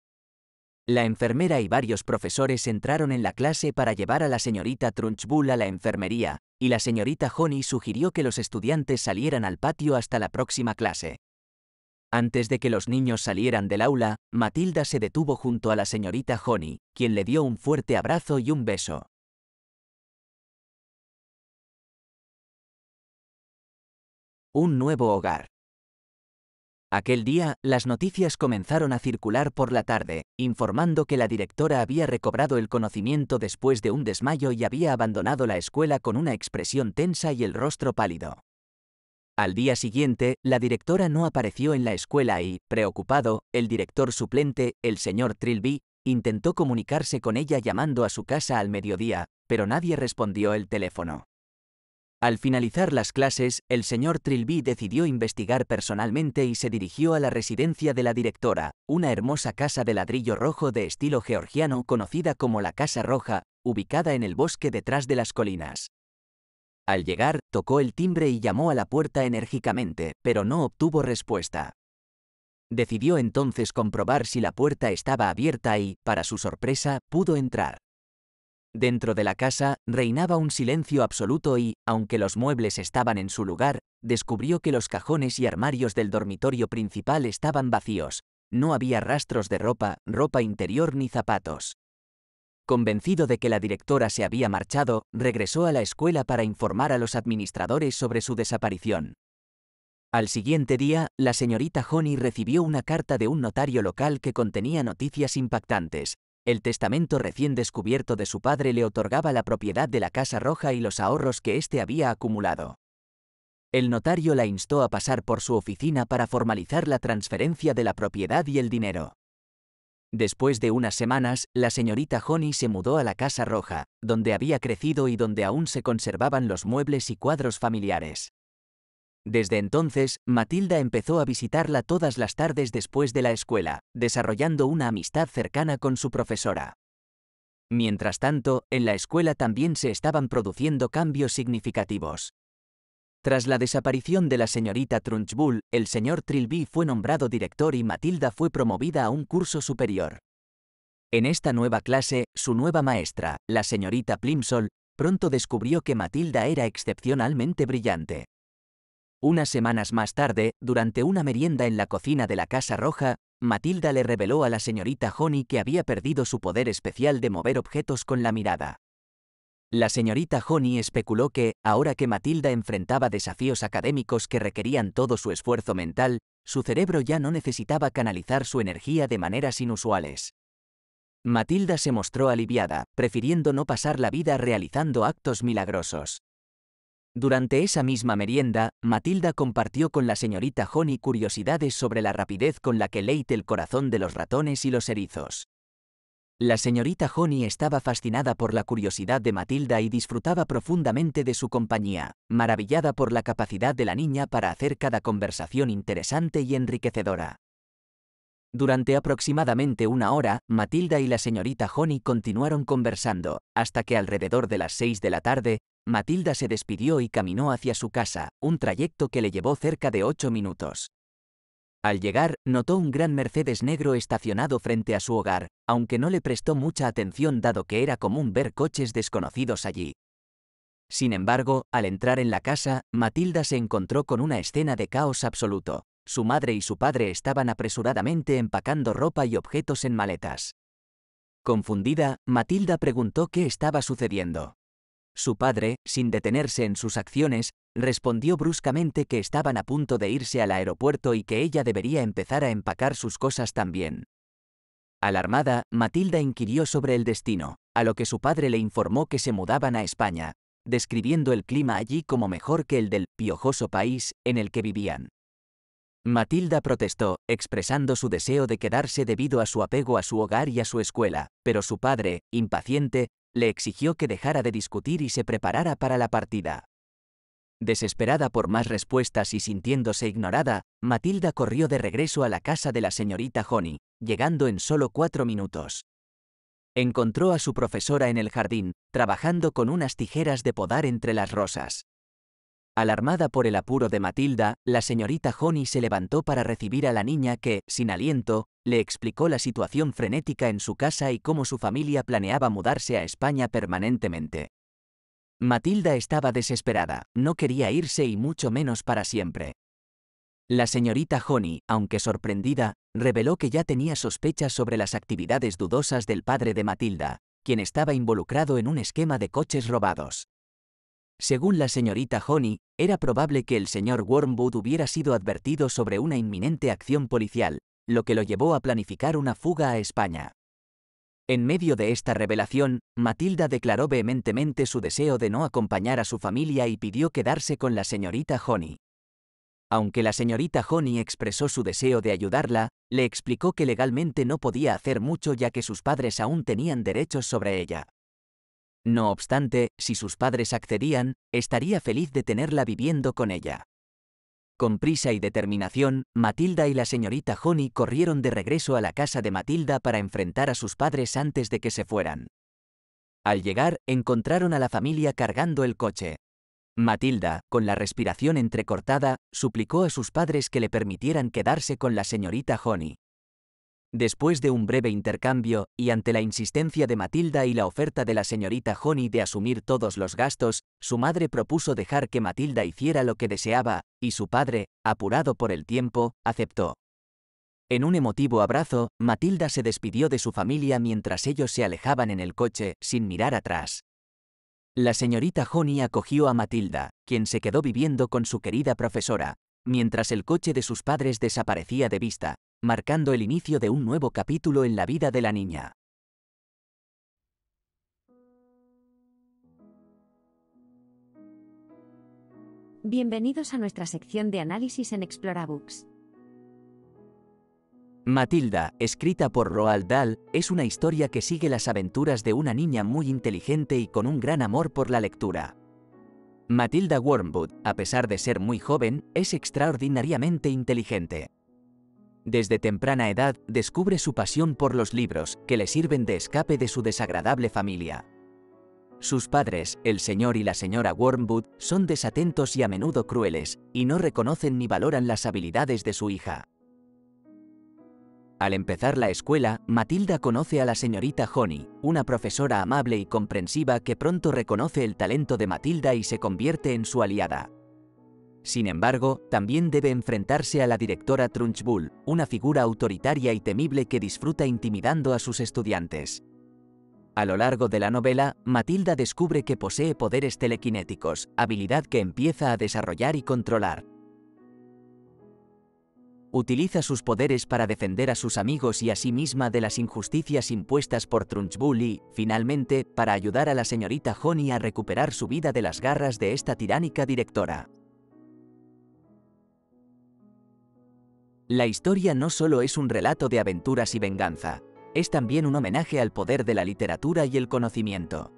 La enfermera y varios profesores entraron en la clase para llevar a la señorita Trunchbull a la enfermería, y la señorita Honey sugirió que los estudiantes salieran al patio hasta la próxima clase. Antes de que los niños salieran del aula, Matilda se detuvo junto a la señorita Honey, quien le dio un fuerte abrazo y un beso. Un nuevo hogar. Aquel día, las noticias comenzaron a circular por la tarde, informando que la directora había recobrado el conocimiento después de un desmayo y había abandonado la escuela con una expresión tensa y el rostro pálido. Al día siguiente, la directora no apareció en la escuela y, preocupado, el director suplente, el señor Trilby, intentó comunicarse con ella llamando a su casa al mediodía, pero nadie respondió el teléfono. Al finalizar las clases, el señor Trilby decidió investigar personalmente y se dirigió a la residencia de la directora, una hermosa casa de ladrillo rojo de estilo georgiano conocida como la Casa Roja, ubicada en el bosque detrás de las colinas. Al llegar, tocó el timbre y llamó a la puerta enérgicamente, pero no obtuvo respuesta. Decidió entonces comprobar si la puerta estaba abierta y, para su sorpresa, pudo entrar. Dentro de la casa reinaba un silencio absoluto y, aunque los muebles estaban en su lugar, descubrió que los cajones y armarios del dormitorio principal estaban vacíos. No había rastros de ropa, ropa interior ni zapatos. Convencido de que la directora se había marchado, regresó a la escuela para informar a los administradores sobre su desaparición. Al siguiente día, la señorita Honey recibió una carta de un notario local que contenía noticias impactantes, el testamento recién descubierto de su padre le otorgaba la propiedad de la Casa Roja y los ahorros que éste había acumulado. El notario la instó a pasar por su oficina para formalizar la transferencia de la propiedad y el dinero. Después de unas semanas, la señorita Honey se mudó a la Casa Roja, donde había crecido y donde aún se conservaban los muebles y cuadros familiares. Desde entonces, Matilda empezó a visitarla todas las tardes después de la escuela, desarrollando una amistad cercana con su profesora. Mientras tanto, en la escuela también se estaban produciendo cambios significativos. Tras la desaparición de la señorita Trunchbull, el señor Trilby fue nombrado director y Matilda fue promovida a un curso superior. En esta nueva clase, su nueva maestra, la señorita Plimsoll, pronto descubrió que Matilda era excepcionalmente brillante. Unas semanas más tarde, durante una merienda en la cocina de la Casa Roja, Matilda le reveló a la señorita Honey que había perdido su poder especial de mover objetos con la mirada. La señorita Honey especuló que, ahora que Matilda enfrentaba desafíos académicos que requerían todo su esfuerzo mental, su cerebro ya no necesitaba canalizar su energía de maneras inusuales. Matilda se mostró aliviada, prefiriendo no pasar la vida realizando actos milagrosos. Durante esa misma merienda, Matilda compartió con la señorita Honey curiosidades sobre la rapidez con la que leite el corazón de los ratones y los erizos. La señorita Honey estaba fascinada por la curiosidad de Matilda y disfrutaba profundamente de su compañía, maravillada por la capacidad de la niña para hacer cada conversación interesante y enriquecedora. Durante aproximadamente una hora, Matilda y la señorita Honey continuaron conversando, hasta que alrededor de las seis de la tarde, Matilda se despidió y caminó hacia su casa, un trayecto que le llevó cerca de ocho minutos. Al llegar, notó un gran Mercedes negro estacionado frente a su hogar, aunque no le prestó mucha atención dado que era común ver coches desconocidos allí. Sin embargo, al entrar en la casa, Matilda se encontró con una escena de caos absoluto. Su madre y su padre estaban apresuradamente empacando ropa y objetos en maletas. Confundida, Matilda preguntó qué estaba sucediendo. Su padre, sin detenerse en sus acciones, respondió bruscamente que estaban a punto de irse al aeropuerto y que ella debería empezar a empacar sus cosas también. Alarmada, Matilda inquirió sobre el destino, a lo que su padre le informó que se mudaban a España, describiendo el clima allí como mejor que el del piojoso país en el que vivían. Matilda protestó, expresando su deseo de quedarse debido a su apego a su hogar y a su escuela, pero su padre, impaciente, le exigió que dejara de discutir y se preparara para la partida. Desesperada por más respuestas y sintiéndose ignorada, Matilda corrió de regreso a la casa de la señorita Honey, llegando en solo cuatro minutos. Encontró a su profesora en el jardín, trabajando con unas tijeras de podar entre las rosas. Alarmada por el apuro de Matilda, la señorita Honey se levantó para recibir a la niña que, sin aliento, le explicó la situación frenética en su casa y cómo su familia planeaba mudarse a España permanentemente. Matilda estaba desesperada, no quería irse y mucho menos para siempre. La señorita Honey, aunque sorprendida, reveló que ya tenía sospechas sobre las actividades dudosas del padre de Matilda, quien estaba involucrado en un esquema de coches robados. Según la señorita Honey, era probable que el señor Wormwood hubiera sido advertido sobre una inminente acción policial, lo que lo llevó a planificar una fuga a España. En medio de esta revelación, Matilda declaró vehementemente su deseo de no acompañar a su familia y pidió quedarse con la señorita Honey. Aunque la señorita Honey expresó su deseo de ayudarla, le explicó que legalmente no podía hacer mucho ya que sus padres aún tenían derechos sobre ella. No obstante, si sus padres accedían, estaría feliz de tenerla viviendo con ella. Con prisa y determinación, Matilda y la señorita Honey corrieron de regreso a la casa de Matilda para enfrentar a sus padres antes de que se fueran. Al llegar, encontraron a la familia cargando el coche. Matilda, con la respiración entrecortada, suplicó a sus padres que le permitieran quedarse con la señorita Honey. Después de un breve intercambio, y ante la insistencia de Matilda y la oferta de la señorita Honey de asumir todos los gastos, su madre propuso dejar que Matilda hiciera lo que deseaba, y su padre, apurado por el tiempo, aceptó. En un emotivo abrazo, Matilda se despidió de su familia mientras ellos se alejaban en el coche, sin mirar atrás. La señorita Honey acogió a Matilda, quien se quedó viviendo con su querida profesora, mientras el coche de sus padres desaparecía de vista, marcando el inicio de un nuevo capítulo en la vida de la niña. Bienvenidos a nuestra sección de análisis en Explorabooks. Matilda, escrita por Roald Dahl, es una historia que sigue las aventuras de una niña muy inteligente y con un gran amor por la lectura. Matilda Wormwood, a pesar de ser muy joven, es extraordinariamente inteligente. Desde temprana edad descubre su pasión por los libros, que le sirven de escape de su desagradable familia. Sus padres, el señor y la señora Wormwood, son desatentos y a menudo crueles, y no reconocen ni valoran las habilidades de su hija. Al empezar la escuela, Matilda conoce a la señorita Honey, una profesora amable y comprensiva que pronto reconoce el talento de Matilda y se convierte en su aliada. Sin embargo, también debe enfrentarse a la directora Trunchbull, una figura autoritaria y temible que disfruta intimidando a sus estudiantes. A lo largo de la novela, Matilda descubre que posee poderes telequinéticos, habilidad que empieza a desarrollar y controlar utiliza sus poderes para defender a sus amigos y a sí misma de las injusticias impuestas por Trunchbull y, finalmente, para ayudar a la señorita Honey a recuperar su vida de las garras de esta tiránica directora. La historia no solo es un relato de aventuras y venganza, es también un homenaje al poder de la literatura y el conocimiento.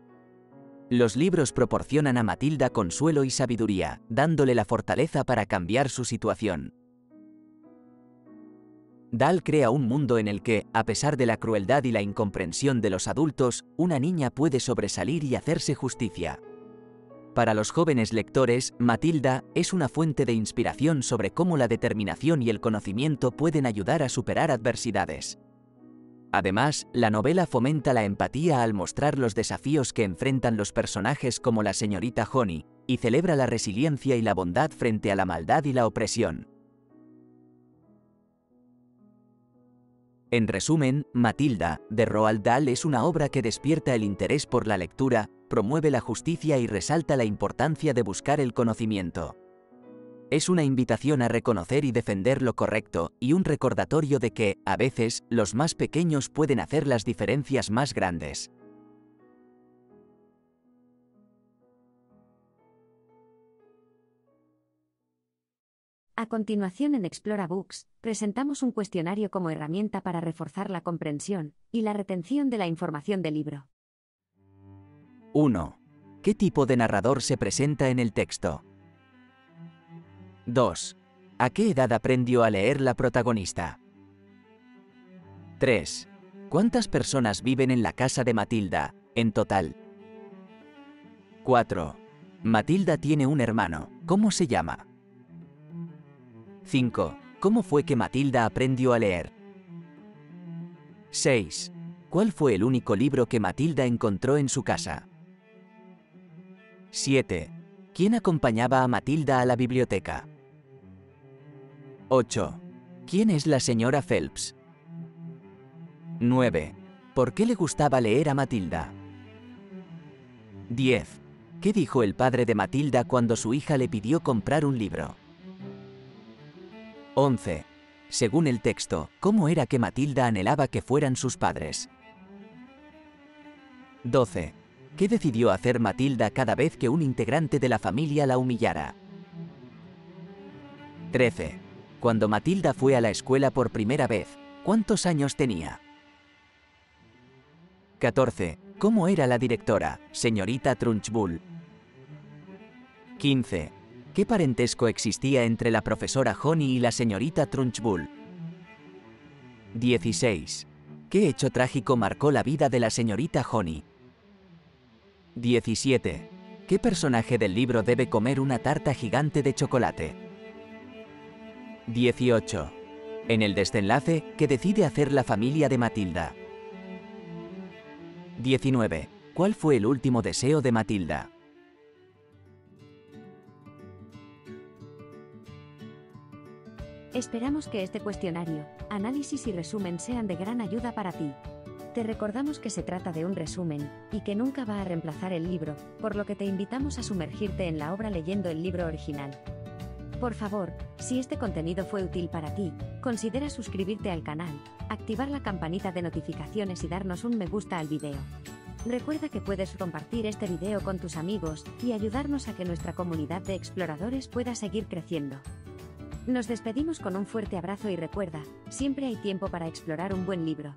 Los libros proporcionan a Matilda consuelo y sabiduría, dándole la fortaleza para cambiar su situación, Dahl crea un mundo en el que, a pesar de la crueldad y la incomprensión de los adultos, una niña puede sobresalir y hacerse justicia. Para los jóvenes lectores, Matilda es una fuente de inspiración sobre cómo la determinación y el conocimiento pueden ayudar a superar adversidades. Además, la novela fomenta la empatía al mostrar los desafíos que enfrentan los personajes como la señorita Honey, y celebra la resiliencia y la bondad frente a la maldad y la opresión. En resumen, Matilda, de Roald Dahl es una obra que despierta el interés por la lectura, promueve la justicia y resalta la importancia de buscar el conocimiento. Es una invitación a reconocer y defender lo correcto, y un recordatorio de que, a veces, los más pequeños pueden hacer las diferencias más grandes. A continuación en Explora Books, presentamos un cuestionario como herramienta para reforzar la comprensión y la retención de la información del libro. 1. ¿Qué tipo de narrador se presenta en el texto? 2. ¿A qué edad aprendió a leer la protagonista? 3. ¿Cuántas personas viven en la casa de Matilda, en total? 4. Matilda tiene un hermano. ¿Cómo se llama? 5. ¿Cómo fue que Matilda aprendió a leer? 6. ¿Cuál fue el único libro que Matilda encontró en su casa? 7. ¿Quién acompañaba a Matilda a la biblioteca? 8. ¿Quién es la señora Phelps? 9. ¿Por qué le gustaba leer a Matilda? 10. ¿Qué dijo el padre de Matilda cuando su hija le pidió comprar un libro? 11. Según el texto, ¿cómo era que Matilda anhelaba que fueran sus padres? 12. ¿Qué decidió hacer Matilda cada vez que un integrante de la familia la humillara? 13. Cuando Matilda fue a la escuela por primera vez, ¿cuántos años tenía? 14. ¿Cómo era la directora, señorita Trunchbull? 15. ¿Qué parentesco existía entre la profesora Honey y la señorita Trunchbull? 16. ¿Qué hecho trágico marcó la vida de la señorita Honey? 17. ¿Qué personaje del libro debe comer una tarta gigante de chocolate? 18. En el desenlace, ¿qué decide hacer la familia de Matilda? 19. ¿Cuál fue el último deseo de Matilda? Esperamos que este cuestionario, análisis y resumen sean de gran ayuda para ti. Te recordamos que se trata de un resumen, y que nunca va a reemplazar el libro, por lo que te invitamos a sumergirte en la obra leyendo el libro original. Por favor, si este contenido fue útil para ti, considera suscribirte al canal, activar la campanita de notificaciones y darnos un me gusta al video. Recuerda que puedes compartir este video con tus amigos, y ayudarnos a que nuestra comunidad de exploradores pueda seguir creciendo. Nos despedimos con un fuerte abrazo y recuerda, siempre hay tiempo para explorar un buen libro.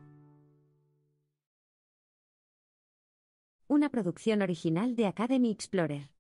Una producción original de Academy Explorer.